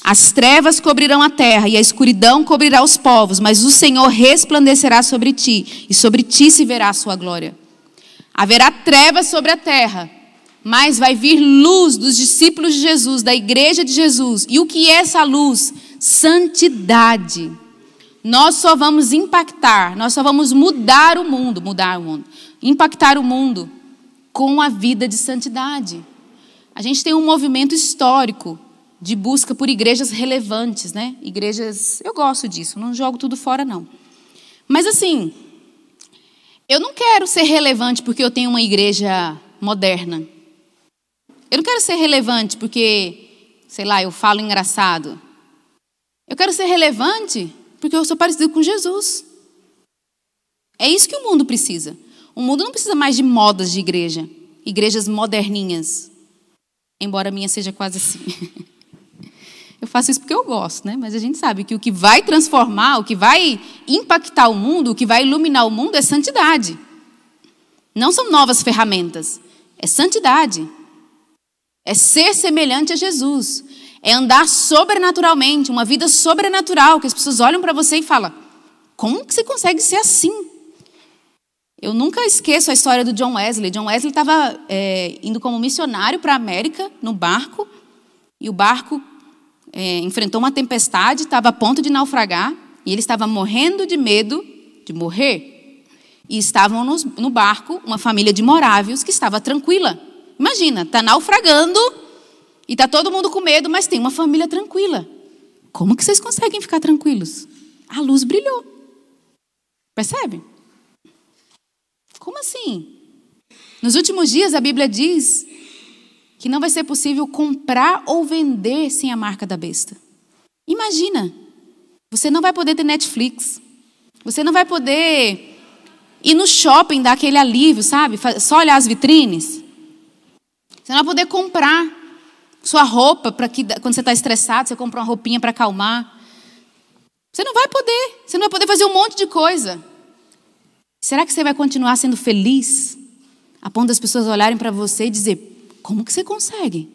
As trevas cobrirão a terra e a escuridão cobrirá os povos, mas o Senhor resplandecerá sobre ti, e sobre ti se verá a sua glória. Haverá trevas sobre a terra, mas vai vir luz dos discípulos de Jesus, da igreja de Jesus. E o que é essa luz? Santidade. Nós só vamos impactar, nós só vamos mudar o mundo, mudar o mundo impactar o mundo com a vida de santidade. A gente tem um movimento histórico de busca por igrejas relevantes, né? Igrejas, eu gosto disso, não jogo tudo fora não. Mas assim, eu não quero ser relevante porque eu tenho uma igreja moderna. Eu não quero ser relevante porque, sei lá, eu falo engraçado. Eu quero ser relevante porque eu sou parecido com Jesus. É isso que o mundo precisa. O mundo não precisa mais de modas de igreja, igrejas moderninhas. Embora a minha seja quase assim. Eu faço isso porque eu gosto, né? Mas a gente sabe que o que vai transformar, o que vai impactar o mundo, o que vai iluminar o mundo é santidade. Não são novas ferramentas, é santidade. É ser semelhante a Jesus. É andar sobrenaturalmente, uma vida sobrenatural, que as pessoas olham para você e falam: como que você consegue ser assim? Eu nunca esqueço a história do John Wesley. John Wesley estava é, indo como missionário para a América no barco, e o barco é, enfrentou uma tempestade, estava a ponto de naufragar, e ele estava morrendo de medo de morrer. E estavam nos, no barco uma família de morávios que estava tranquila. Imagina, está naufragando e está todo mundo com medo, mas tem uma família tranquila. Como que vocês conseguem ficar tranquilos? A luz brilhou. Percebe? Como assim? Nos últimos dias, a Bíblia diz que não vai ser possível comprar ou vender sem a marca da besta. Imagina, você não vai poder ter Netflix, você não vai poder ir no shopping dar aquele alívio, sabe? Só olhar as vitrines. Você não vai poder comprar sua roupa para que quando você está estressado, você compra uma roupinha para acalmar. Você não vai poder, você não vai poder fazer um monte de coisa. Será que você vai continuar sendo feliz a ponto das pessoas olharem para você e dizer: como que você consegue?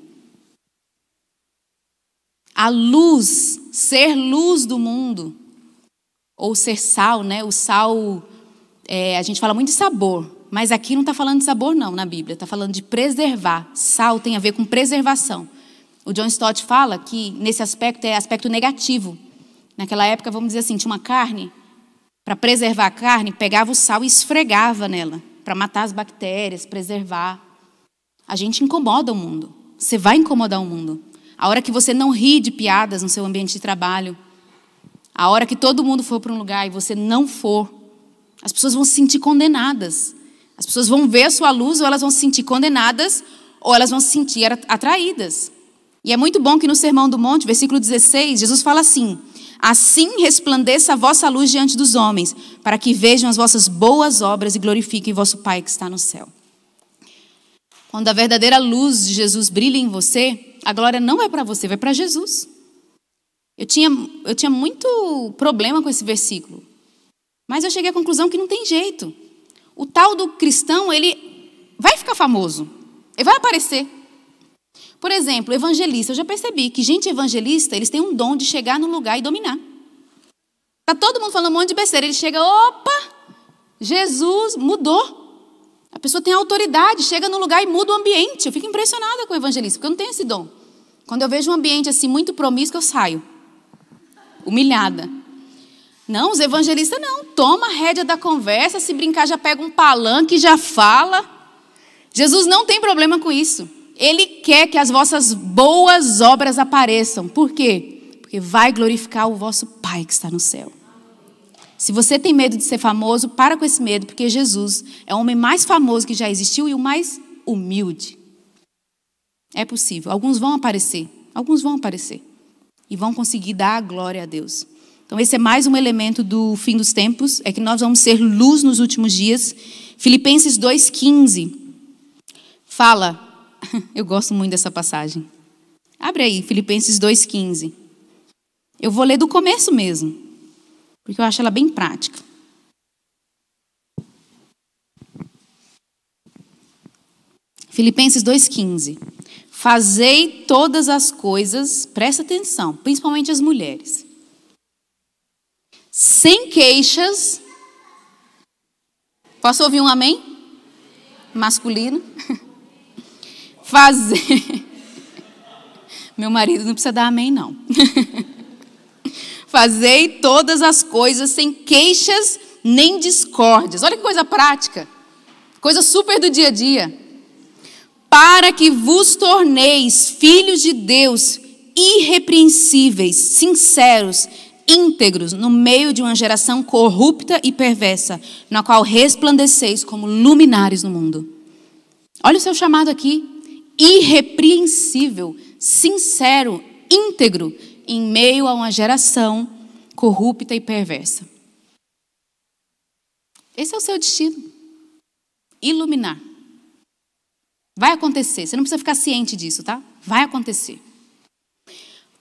A luz, ser luz do mundo, ou ser sal, né? O sal, é, a gente fala muito de sabor, mas aqui não está falando de sabor, não, na Bíblia, está falando de preservar. Sal tem a ver com preservação. O John Stott fala que nesse aspecto é aspecto negativo. Naquela época, vamos dizer assim, tinha uma carne para preservar a carne, pegava o sal e esfregava nela, para matar as bactérias, preservar. A gente incomoda o mundo. Você vai incomodar o mundo. A hora que você não ri de piadas no seu ambiente de trabalho, a hora que todo mundo for para um lugar e você não for, as pessoas vão se sentir condenadas. As pessoas vão ver a sua luz ou elas vão se sentir condenadas ou elas vão se sentir atraídas. E é muito bom que no Sermão do Monte, versículo 16, Jesus fala assim: Assim resplandeça a vossa luz diante dos homens, para que vejam as vossas boas obras e glorifiquem vosso Pai que está no céu. Quando a verdadeira luz de Jesus brilha em você, a glória não é para você, vai para Jesus. Eu tinha, eu tinha muito problema com esse versículo, mas eu cheguei à conclusão que não tem jeito. O tal do cristão, ele vai ficar famoso, ele vai aparecer. Por exemplo, evangelista. Eu já percebi que gente evangelista, eles têm um dom de chegar no lugar e dominar. Tá todo mundo falando um monte de besteira. Ele chega, opa, Jesus mudou. A pessoa tem autoridade, chega no lugar e muda o ambiente. Eu fico impressionada com o evangelista, porque eu não tenho esse dom. Quando eu vejo um ambiente assim muito promíscuo, eu saio. Humilhada. Não, os evangelistas não. Toma a rédea da conversa, se brincar já pega um palanque e já fala. Jesus não tem problema com isso. Ele quer que as vossas boas obras apareçam. Por quê? Porque vai glorificar o vosso Pai que está no céu. Se você tem medo de ser famoso, para com esse medo, porque Jesus é o homem mais famoso que já existiu e o mais humilde. É possível. Alguns vão aparecer, alguns vão aparecer e vão conseguir dar a glória a Deus. Então, esse é mais um elemento do fim dos tempos, é que nós vamos ser luz nos últimos dias. Filipenses 2,15 fala Eu gosto muito dessa passagem. Abre aí, Filipenses 2,15. Eu vou ler do começo mesmo, porque eu acho ela bem prática. Filipenses 2,15. Fazei todas as coisas, presta atenção, principalmente as mulheres, sem queixas. Posso ouvir um amém? Masculino. fazer. Meu marido não precisa dar amém, não. Fazei todas as coisas sem queixas nem discórdias. Olha que coisa prática. Coisa super do dia a dia. Para que vos torneis filhos de Deus, irrepreensíveis, sinceros, íntegros, no meio de uma geração corrupta e perversa, na qual resplandeceis como luminares no mundo. Olha o seu chamado aqui irrepreensível, sincero, íntegro, em meio a uma geração corrupta e perversa. Esse é o seu destino. Iluminar. Vai acontecer. Você não precisa ficar ciente disso, tá? Vai acontecer.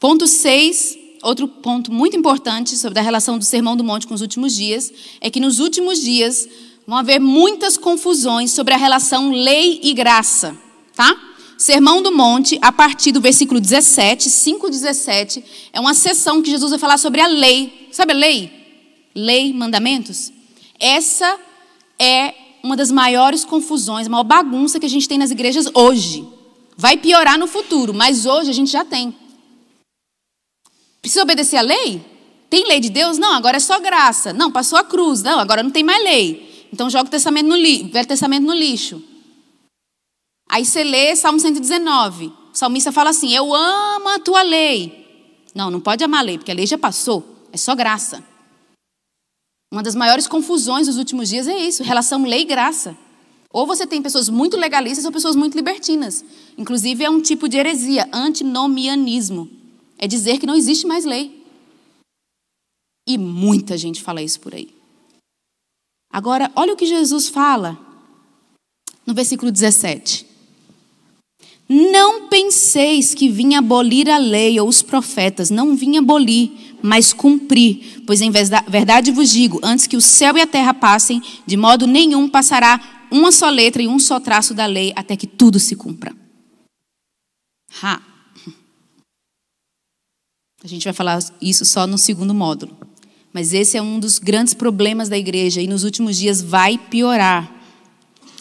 Ponto 6, outro ponto muito importante sobre a relação do Sermão do Monte com os últimos dias, é que nos últimos dias vão haver muitas confusões sobre a relação lei e graça, tá? Sermão do Monte, a partir do versículo 17, 5, 17, é uma sessão que Jesus vai falar sobre a lei. Sabe a lei? Lei, mandamentos? Essa é uma das maiores confusões, a maior bagunça que a gente tem nas igrejas hoje. Vai piorar no futuro, mas hoje a gente já tem. Precisa obedecer a lei? Tem lei de Deus? Não, agora é só graça. Não, passou a cruz. Não, agora não tem mais lei. Então joga o, testamento no li Velho Testamento no lixo. Aí você lê Salmo 119. O salmista fala assim: Eu amo a tua lei. Não, não pode amar a lei, porque a lei já passou. É só graça. Uma das maiores confusões dos últimos dias é isso: relação lei e graça. Ou você tem pessoas muito legalistas ou pessoas muito libertinas. Inclusive, é um tipo de heresia, antinomianismo. É dizer que não existe mais lei. E muita gente fala isso por aí. Agora, olha o que Jesus fala no versículo 17. Não penseis que vim abolir a lei ou os profetas. Não vim abolir, mas cumprir. Pois em verdade vos digo: antes que o céu e a terra passem, de modo nenhum passará uma só letra e um só traço da lei, até que tudo se cumpra. Ha. A gente vai falar isso só no segundo módulo. Mas esse é um dos grandes problemas da igreja e nos últimos dias vai piorar.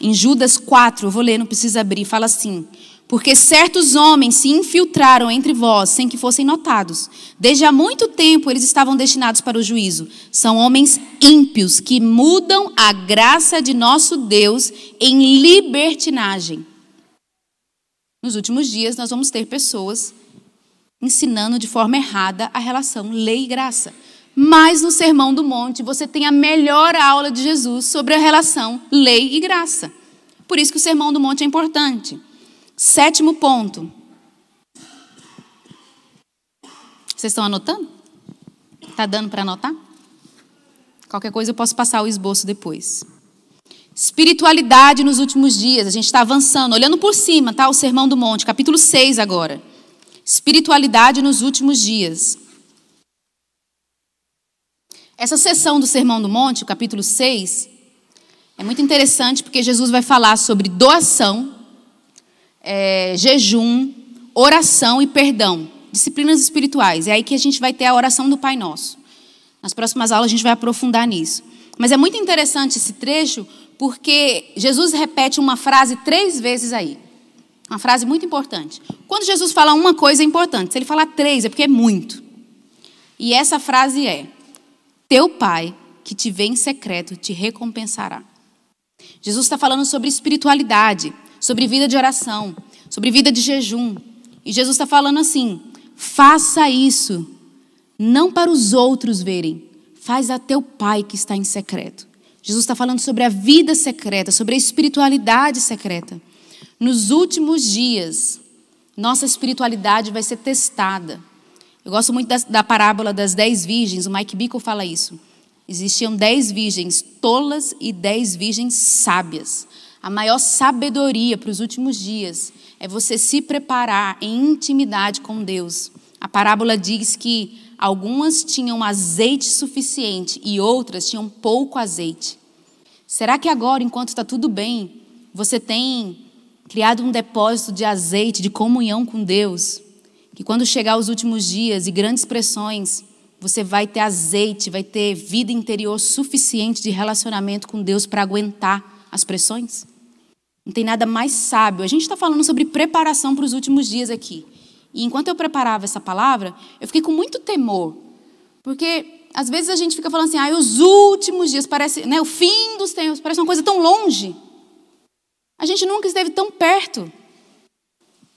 Em Judas 4, eu vou ler, não precisa abrir, fala assim: porque certos homens se infiltraram entre vós sem que fossem notados. Desde há muito tempo eles estavam destinados para o juízo. São homens ímpios que mudam a graça de nosso Deus em libertinagem. Nos últimos dias, nós vamos ter pessoas ensinando de forma errada a relação lei e graça. Mas no Sermão do Monte você tem a melhor aula de Jesus sobre a relação lei e graça. Por isso que o Sermão do Monte é importante. Sétimo ponto. Vocês estão anotando? Tá dando para anotar? Qualquer coisa eu posso passar o esboço depois. Espiritualidade nos últimos dias, a gente está avançando, olhando por cima, tá? O Sermão do Monte, capítulo 6 agora. Espiritualidade nos últimos dias. Essa sessão do Sermão do Monte, o capítulo 6, é muito interessante porque Jesus vai falar sobre doação é, jejum, oração e perdão. Disciplinas espirituais. É aí que a gente vai ter a oração do Pai Nosso. Nas próximas aulas a gente vai aprofundar nisso. Mas é muito interessante esse trecho porque Jesus repete uma frase três vezes aí. Uma frase muito importante. Quando Jesus fala uma coisa é importante, se ele falar três é porque é muito. E essa frase é: Teu Pai que te vê em secreto te recompensará. Jesus está falando sobre espiritualidade sobre vida de oração, sobre vida de jejum. E Jesus está falando assim: faça isso, não para os outros verem, faz a teu pai que está em secreto. Jesus está falando sobre a vida secreta, sobre a espiritualidade secreta. Nos últimos dias, nossa espiritualidade vai ser testada. Eu gosto muito da, da parábola das dez virgens, o Mike Bickle fala isso. Existiam dez virgens tolas e dez virgens sábias. A maior sabedoria para os últimos dias é você se preparar em intimidade com Deus. A parábola diz que algumas tinham azeite suficiente e outras tinham pouco azeite. Será que agora, enquanto está tudo bem, você tem criado um depósito de azeite, de comunhão com Deus? Que quando chegar os últimos dias e grandes pressões, você vai ter azeite, vai ter vida interior suficiente de relacionamento com Deus para aguentar as pressões? Não tem nada mais sábio. A gente está falando sobre preparação para os últimos dias aqui. E enquanto eu preparava essa palavra, eu fiquei com muito temor. Porque às vezes a gente fica falando assim, ah, os últimos dias, parece, né, o fim dos tempos, parece uma coisa tão longe. A gente nunca esteve tão perto.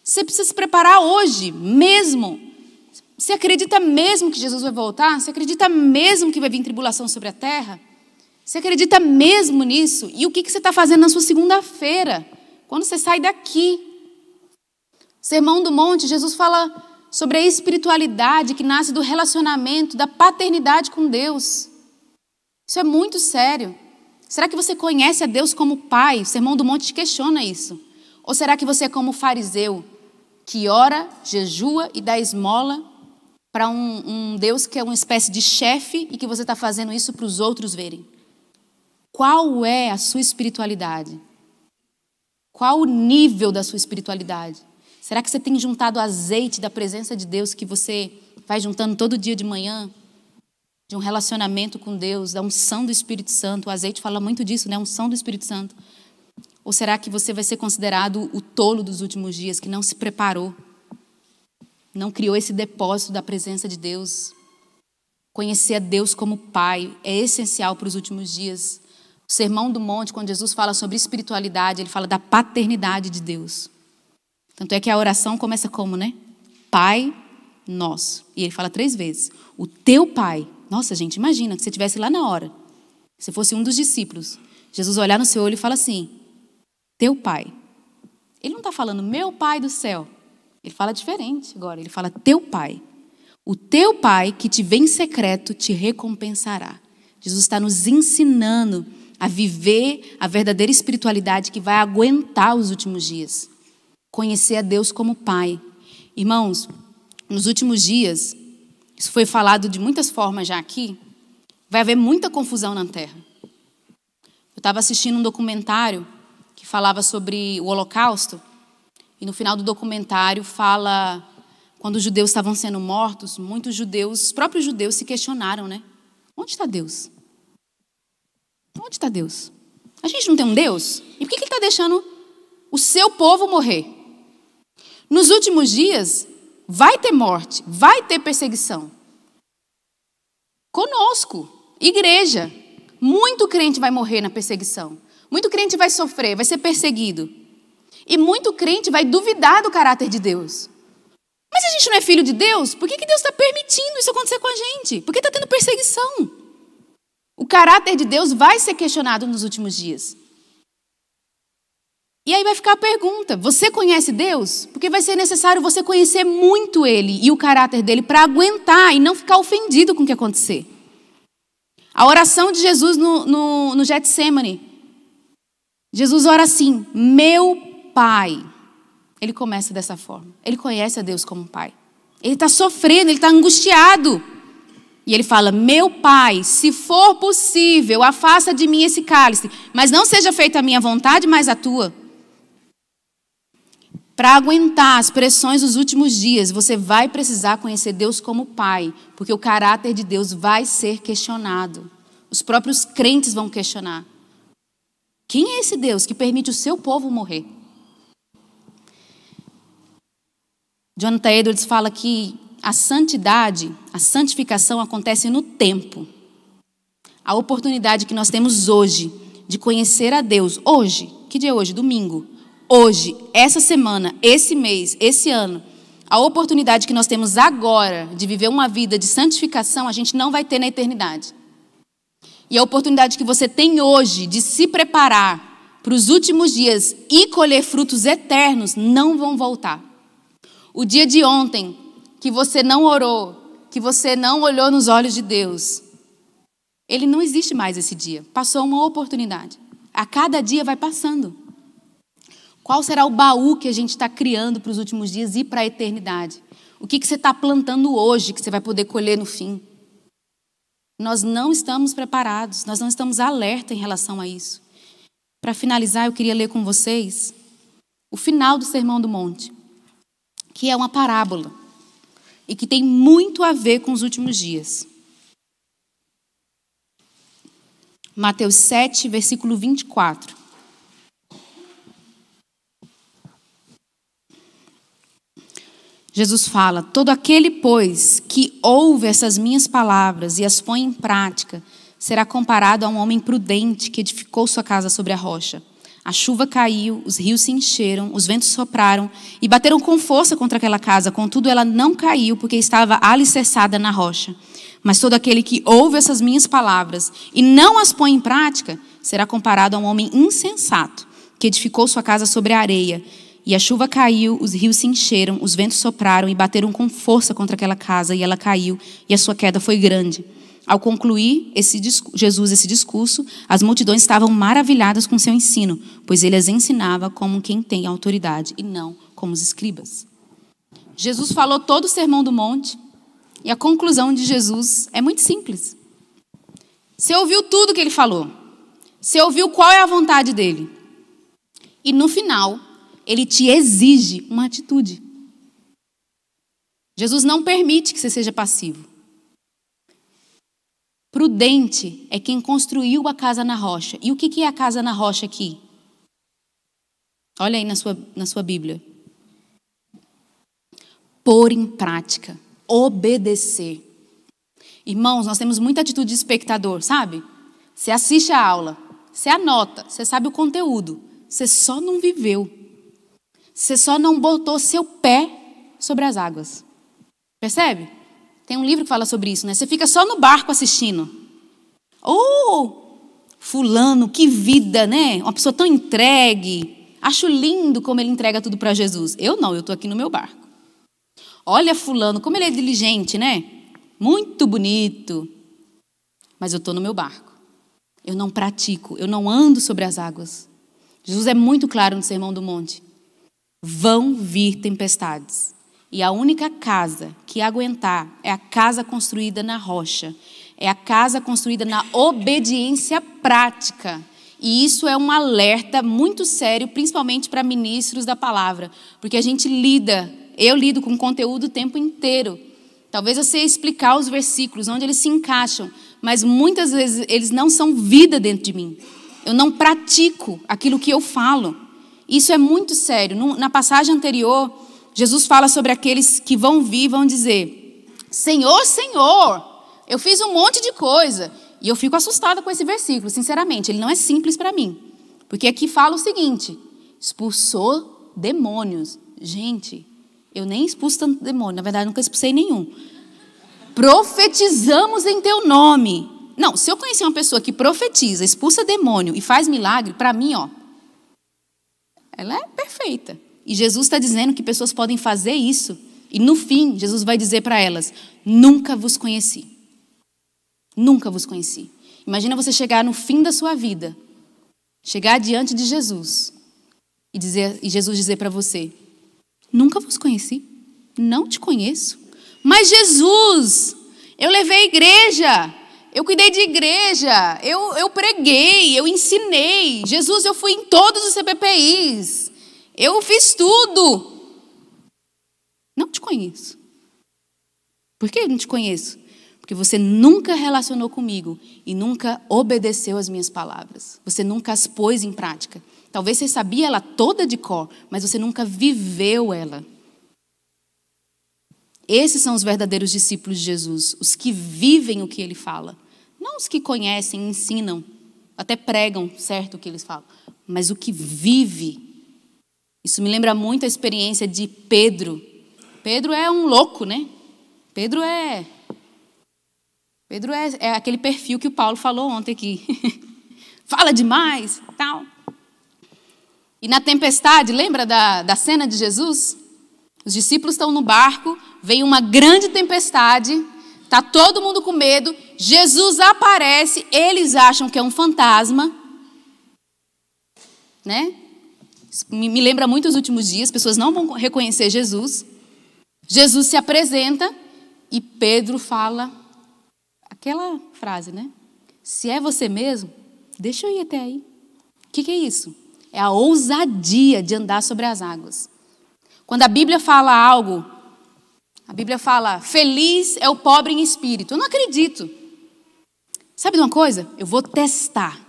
Você precisa se preparar hoje, mesmo. Você acredita mesmo que Jesus vai voltar? Você acredita mesmo que vai vir tribulação sobre a terra? Você acredita mesmo nisso? E o que você está fazendo na sua segunda-feira? Quando você sai daqui? Sermão do Monte, Jesus fala sobre a espiritualidade que nasce do relacionamento, da paternidade com Deus. Isso é muito sério. Será que você conhece a Deus como Pai? O Sermão do Monte questiona isso. Ou será que você é como o fariseu, que ora, jejua e dá esmola para um, um Deus que é uma espécie de chefe e que você está fazendo isso para os outros verem? Qual é a sua espiritualidade? Qual o nível da sua espiritualidade? Será que você tem juntado azeite da presença de Deus que você vai juntando todo dia de manhã? De um relacionamento com Deus, da unção do Espírito Santo. O azeite fala muito disso, né? unção do Espírito Santo. Ou será que você vai ser considerado o tolo dos últimos dias, que não se preparou, não criou esse depósito da presença de Deus? Conhecer a Deus como Pai é essencial para os últimos dias. O Sermão do Monte, quando Jesus fala sobre espiritualidade, ele fala da paternidade de Deus. Tanto é que a oração começa como, né? Pai nosso. E ele fala três vezes. O teu pai. Nossa, gente, imagina que você estivesse lá na hora. Se fosse um dos discípulos. Jesus olhar no seu olho e fala assim: Teu pai. Ele não está falando meu pai do céu. Ele fala diferente agora. Ele fala teu pai. O teu pai que te vem em secreto te recompensará. Jesus está nos ensinando a viver a verdadeira espiritualidade que vai aguentar os últimos dias. Conhecer a Deus como Pai. Irmãos, nos últimos dias, isso foi falado de muitas formas já aqui, vai haver muita confusão na Terra. Eu estava assistindo um documentário que falava sobre o Holocausto, e no final do documentário fala quando os judeus estavam sendo mortos, muitos judeus, os próprios judeus se questionaram, né? Onde está Deus? onde está Deus? A gente não tem um Deus? E por que Ele está deixando o seu povo morrer? Nos últimos dias, vai ter morte, vai ter perseguição. Conosco, igreja. Muito crente vai morrer na perseguição. Muito crente vai sofrer, vai ser perseguido. E muito crente vai duvidar do caráter de Deus. Mas se a gente não é filho de Deus, por que, que Deus está permitindo isso acontecer com a gente? Por que está tendo perseguição? O caráter de Deus vai ser questionado nos últimos dias. E aí vai ficar a pergunta: você conhece Deus? Porque vai ser necessário você conhecer muito Ele e o caráter dele para aguentar e não ficar ofendido com o que acontecer. A oração de Jesus no, no, no Getsemane. Jesus ora assim: Meu Pai. Ele começa dessa forma. Ele conhece a Deus como Pai. Ele está sofrendo, ele está angustiado. E ele fala: Meu pai, se for possível, afasta de mim esse cálice, mas não seja feita a minha vontade, mas a tua. Para aguentar as pressões dos últimos dias, você vai precisar conhecer Deus como Pai, porque o caráter de Deus vai ser questionado. Os próprios crentes vão questionar. Quem é esse Deus que permite o seu povo morrer? Jonathan Edwards fala que a santidade, a santificação acontece no tempo. A oportunidade que nós temos hoje de conhecer a Deus, hoje, que dia é hoje? Domingo. Hoje, essa semana, esse mês, esse ano, a oportunidade que nós temos agora de viver uma vida de santificação, a gente não vai ter na eternidade. E a oportunidade que você tem hoje de se preparar para os últimos dias e colher frutos eternos não vão voltar. O dia de ontem que você não orou, que você não olhou nos olhos de Deus, ele não existe mais esse dia. Passou uma oportunidade. A cada dia vai passando. Qual será o baú que a gente está criando para os últimos dias e para a eternidade? O que, que você está plantando hoje que você vai poder colher no fim? Nós não estamos preparados, nós não estamos alerta em relação a isso. Para finalizar, eu queria ler com vocês o final do Sermão do Monte, que é uma parábola e que tem muito a ver com os últimos dias. Mateus 7, versículo 24. Jesus fala: Todo aquele, pois, que ouve essas minhas palavras e as põe em prática, será comparado a um homem prudente que edificou sua casa sobre a rocha. A chuva caiu, os rios se encheram, os ventos sopraram e bateram com força contra aquela casa. Contudo, ela não caiu porque estava alicerçada na rocha. Mas todo aquele que ouve essas minhas palavras e não as põe em prática será comparado a um homem insensato que edificou sua casa sobre a areia. E a chuva caiu, os rios se encheram, os ventos sopraram e bateram com força contra aquela casa, e ela caiu, e a sua queda foi grande. Ao concluir esse, Jesus esse discurso, as multidões estavam maravilhadas com seu ensino, pois ele as ensinava como quem tem autoridade e não como os escribas. Jesus falou todo o sermão do monte e a conclusão de Jesus é muito simples. Você ouviu tudo que ele falou, você ouviu qual é a vontade dele, e no final, ele te exige uma atitude. Jesus não permite que você seja passivo. Prudente é quem construiu a casa na rocha. E o que é a casa na rocha aqui? Olha aí na sua, na sua Bíblia. Pôr em prática, obedecer. Irmãos, nós temos muita atitude de espectador, sabe? Você assiste a aula, você anota, você sabe o conteúdo, você só não viveu. Você só não botou seu pé sobre as águas. Percebe? Tem um livro que fala sobre isso, né? Você fica só no barco assistindo. Oh, fulano, que vida, né? Uma pessoa tão entregue. Acho lindo como ele entrega tudo para Jesus. Eu não, eu estou aqui no meu barco. Olha fulano, como ele é diligente, né? Muito bonito. Mas eu estou no meu barco. Eu não pratico, eu não ando sobre as águas. Jesus é muito claro no Sermão do Monte. Vão vir tempestades. E a única casa que aguentar é a casa construída na rocha, é a casa construída na obediência prática. E isso é um alerta muito sério, principalmente para ministros da palavra, porque a gente lida, eu lido com conteúdo o tempo inteiro. Talvez eu sei explicar os versículos, onde eles se encaixam, mas muitas vezes eles não são vida dentro de mim. Eu não pratico aquilo que eu falo. Isso é muito sério. Na passagem anterior, Jesus fala sobre aqueles que vão vir e vão dizer: Senhor, Senhor, eu fiz um monte de coisa. E eu fico assustada com esse versículo, sinceramente, ele não é simples para mim. Porque aqui fala o seguinte: expulsou demônios. Gente, eu nem expulso tanto demônio, na verdade, nunca expulsei nenhum. Profetizamos em teu nome. Não, se eu conhecer uma pessoa que profetiza, expulsa demônio e faz milagre, para mim, ó, ela é perfeita. E Jesus está dizendo que pessoas podem fazer isso. E no fim, Jesus vai dizer para elas: Nunca vos conheci. Nunca vos conheci. Imagina você chegar no fim da sua vida, chegar diante de Jesus e, dizer, e Jesus dizer para você: Nunca vos conheci. Não te conheço. Mas Jesus, eu levei a igreja. Eu cuidei de igreja, eu, eu preguei, eu ensinei. Jesus, eu fui em todos os CPPIs. Eu fiz tudo. Não te conheço. Por que eu não te conheço? Porque você nunca relacionou comigo e nunca obedeceu às minhas palavras. Você nunca as pôs em prática. Talvez você sabia ela toda de cor, mas você nunca viveu ela. Esses são os verdadeiros discípulos de Jesus, os que vivem o que ele fala. Não os que conhecem, ensinam, até pregam certo o que eles falam, mas o que vive isso me lembra muito a experiência de Pedro. Pedro é um louco, né? Pedro é. Pedro é, é aquele perfil que o Paulo falou ontem aqui. Fala demais, tal. E na tempestade, lembra da, da cena de Jesus? Os discípulos estão no barco, vem uma grande tempestade, tá todo mundo com medo. Jesus aparece, eles acham que é um fantasma, né? me lembra muito os últimos dias, pessoas não vão reconhecer Jesus. Jesus se apresenta e Pedro fala aquela frase, né? Se é você mesmo, deixa eu ir até aí. O que, que é isso? É a ousadia de andar sobre as águas. Quando a Bíblia fala algo, a Bíblia fala: feliz é o pobre em espírito. Eu não acredito. Sabe de uma coisa? Eu vou testar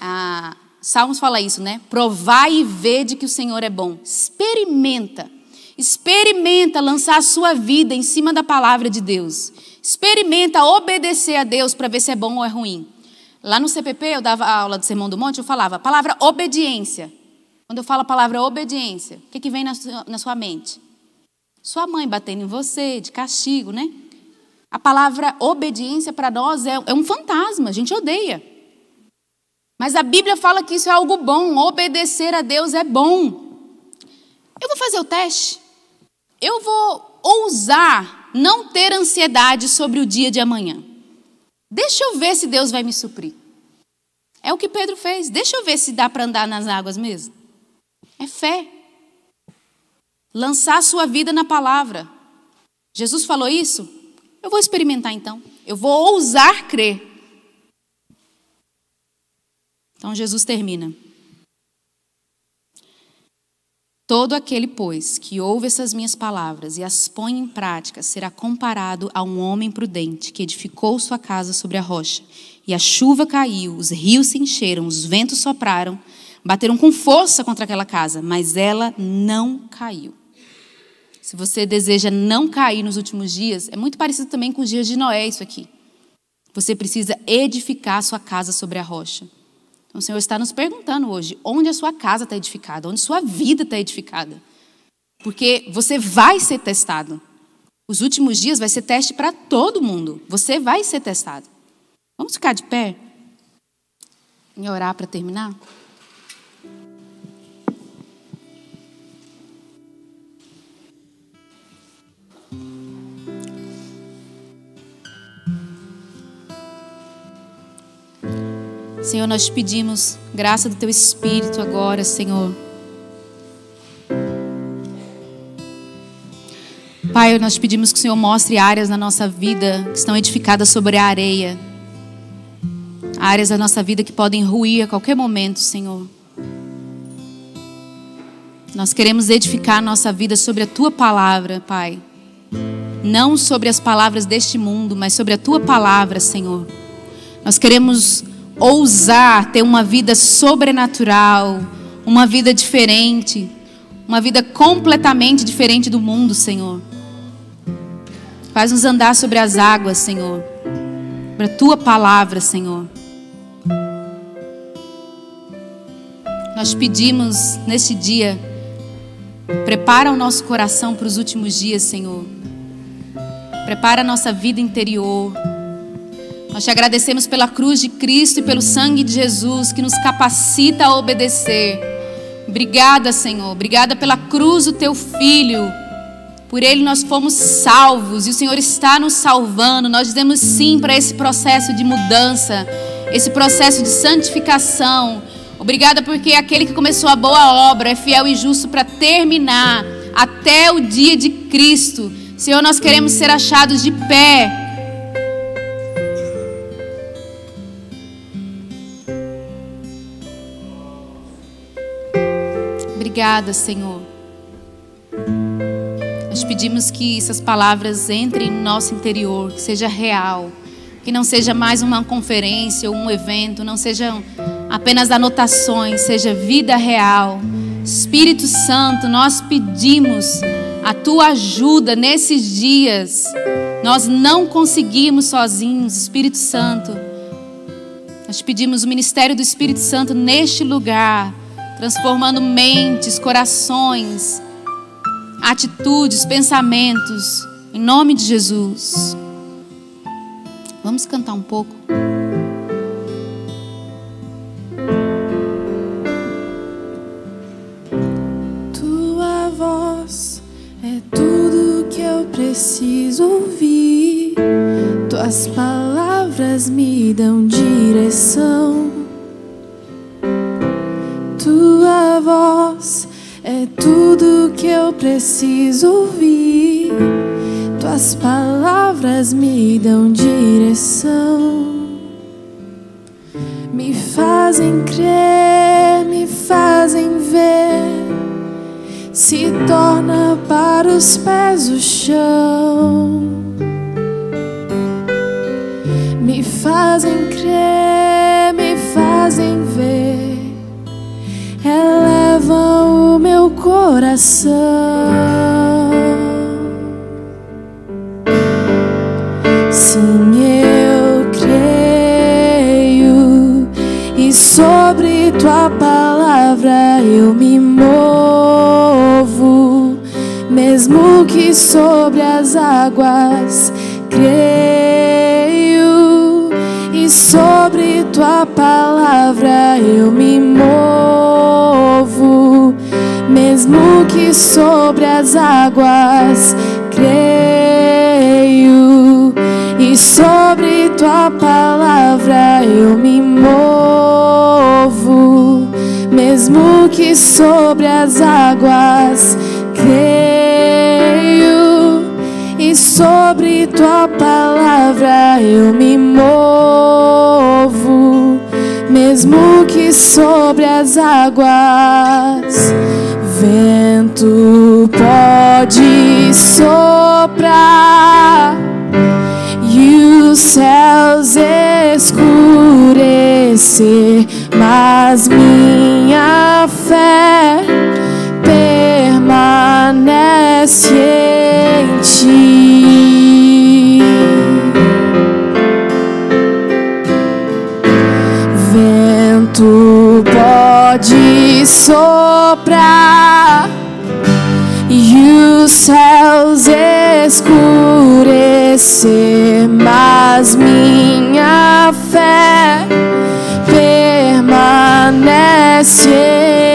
a, Salmos fala isso, né? Provai e vede que o Senhor é bom. Experimenta. Experimenta lançar a sua vida em cima da palavra de Deus. Experimenta obedecer a Deus para ver se é bom ou é ruim. Lá no CPP, eu dava aula do Sermão do Monte, eu falava a palavra obediência. Quando eu falo a palavra obediência, o que, que vem na sua, na sua mente? Sua mãe batendo em você, de castigo, né? A palavra obediência para nós é, é um fantasma, a gente odeia. Mas a Bíblia fala que isso é algo bom, obedecer a Deus é bom. Eu vou fazer o teste. Eu vou ousar não ter ansiedade sobre o dia de amanhã. Deixa eu ver se Deus vai me suprir. É o que Pedro fez. Deixa eu ver se dá para andar nas águas mesmo. É fé. Lançar sua vida na palavra. Jesus falou isso? Eu vou experimentar então. Eu vou ousar crer. Então Jesus termina. Todo aquele, pois, que ouve essas minhas palavras e as põe em prática será comparado a um homem prudente que edificou sua casa sobre a rocha. E a chuva caiu, os rios se encheram, os ventos sopraram, bateram com força contra aquela casa, mas ela não caiu. Se você deseja não cair nos últimos dias, é muito parecido também com os dias de Noé, isso aqui. Você precisa edificar sua casa sobre a rocha. Então, o Senhor está nos perguntando hoje: onde a sua casa está edificada? Onde a sua vida está edificada? Porque você vai ser testado. Os últimos dias vai ser teste para todo mundo. Você vai ser testado. Vamos ficar de pé? E orar para terminar? Senhor, nós te pedimos graça do teu espírito agora, Senhor. Pai, nós pedimos que o Senhor mostre áreas na nossa vida que estão edificadas sobre a areia. Áreas da nossa vida que podem ruir a qualquer momento, Senhor. Nós queremos edificar a nossa vida sobre a tua palavra, Pai. Não sobre as palavras deste mundo, mas sobre a tua palavra, Senhor. Nós queremos ousar ter uma vida sobrenatural, uma vida diferente, uma vida completamente diferente do mundo, Senhor. Faz-nos andar sobre as águas, Senhor, para tua palavra, Senhor. Nós pedimos neste dia, prepara o nosso coração para os últimos dias, Senhor. Prepara a nossa vida interior. Nós te agradecemos pela cruz de Cristo e pelo sangue de Jesus que nos capacita a obedecer. Obrigada, Senhor. Obrigada pela cruz do teu filho. Por ele nós fomos salvos e o Senhor está nos salvando. Nós dizemos sim para esse processo de mudança, esse processo de santificação. Obrigada porque aquele que começou a boa obra é fiel e justo para terminar até o dia de Cristo. Senhor, nós queremos ser achados de pé obrigada, Senhor. Nós pedimos que essas palavras entrem no nosso interior, que seja real, que não seja mais uma conferência ou um evento, não sejam apenas anotações, seja vida real. Espírito Santo, nós pedimos a tua ajuda nesses dias. Nós não conseguimos sozinhos, Espírito Santo. Nós pedimos o ministério do Espírito Santo neste lugar transformando mentes, corações, atitudes, pensamentos, em nome de Jesus. Vamos cantar um pouco. Tua voz é tudo que eu preciso ouvir. Tuas palavras me dão direção. É tudo que eu preciso ouvir. Tuas palavras me dão direção, me fazem crer, me fazem ver. Se torna para os pés o chão, me fazem crer, me fazem ver, elevam meu coração. Sim, eu creio e sobre tua palavra eu me movo, mesmo que sobre as águas creio e sobre tua palavra eu me movo mesmo que sobre as águas creio, e sobre tua palavra eu me movo, mesmo que sobre as águas creio, e sobre tua palavra eu me movo mesmo que sobre as águas vento pode soprar e os céus escurecer, mas minha fé permanece em ti. sopra e os céus escurecer, mas minha fé permanece.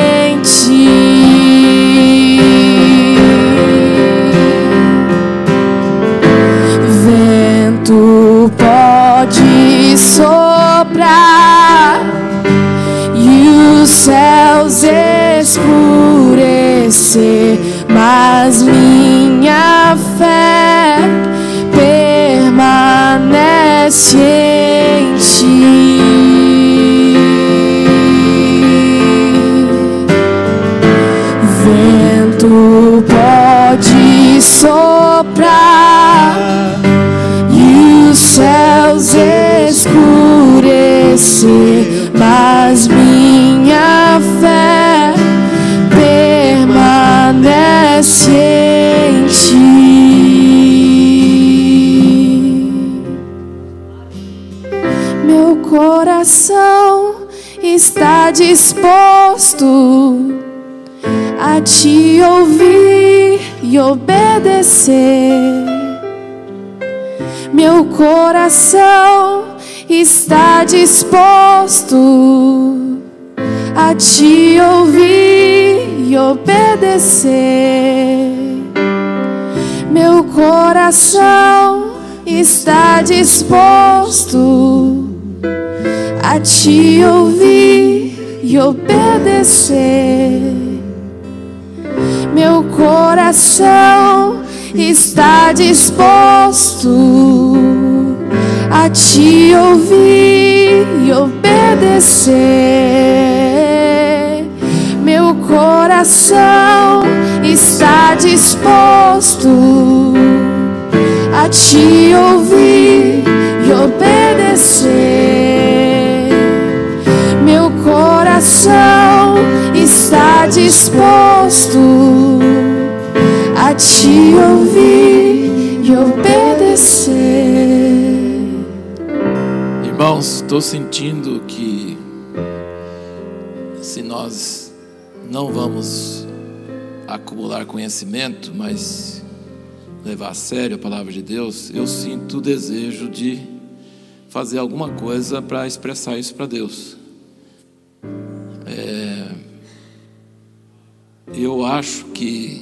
perecer, mas minha fé permanece em ti. Vento pode soar. está disposto a te ouvir e obedecer. Meu coração está disposto a te ouvir e obedecer. Meu coração está disposto a te ouvir e obedecer. Meu coração está disposto a te ouvir e obedecer. Meu coração está disposto a te ouvir e obedecer. coração está disposto a te ouvir e obedecer. Irmãos, estou sentindo que se nós não vamos acumular conhecimento, mas levar a sério a palavra de Deus, eu sinto o desejo de fazer alguma coisa para expressar isso para Deus. É, eu acho que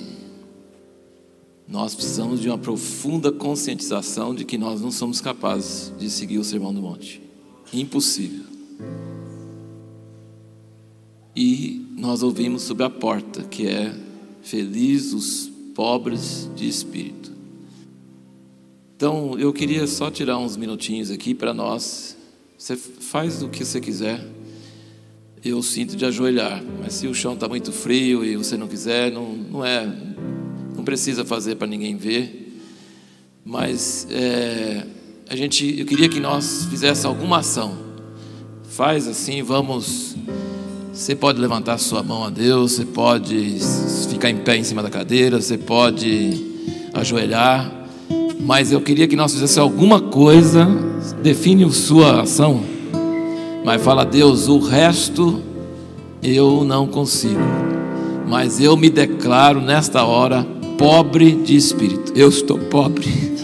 nós precisamos de uma profunda conscientização de que nós não somos capazes de seguir o Sermão do Monte. Impossível. E nós ouvimos sobre a porta, que é feliz os pobres de espírito. Então, eu queria só tirar uns minutinhos aqui para nós. Você faz o que você quiser eu sinto de ajoelhar. Mas se o chão está muito frio e você não quiser, não, não é, não precisa fazer para ninguém ver. Mas é, a gente, eu queria que nós fizesse alguma ação. Faz assim, vamos. Você pode levantar sua mão a Deus, você pode ficar em pé em cima da cadeira, você pode ajoelhar. Mas eu queria que nós fizesse alguma coisa. Define sua ação. Mas fala, Deus, o resto eu não consigo. Mas eu me declaro nesta hora pobre de espírito. Eu estou pobre.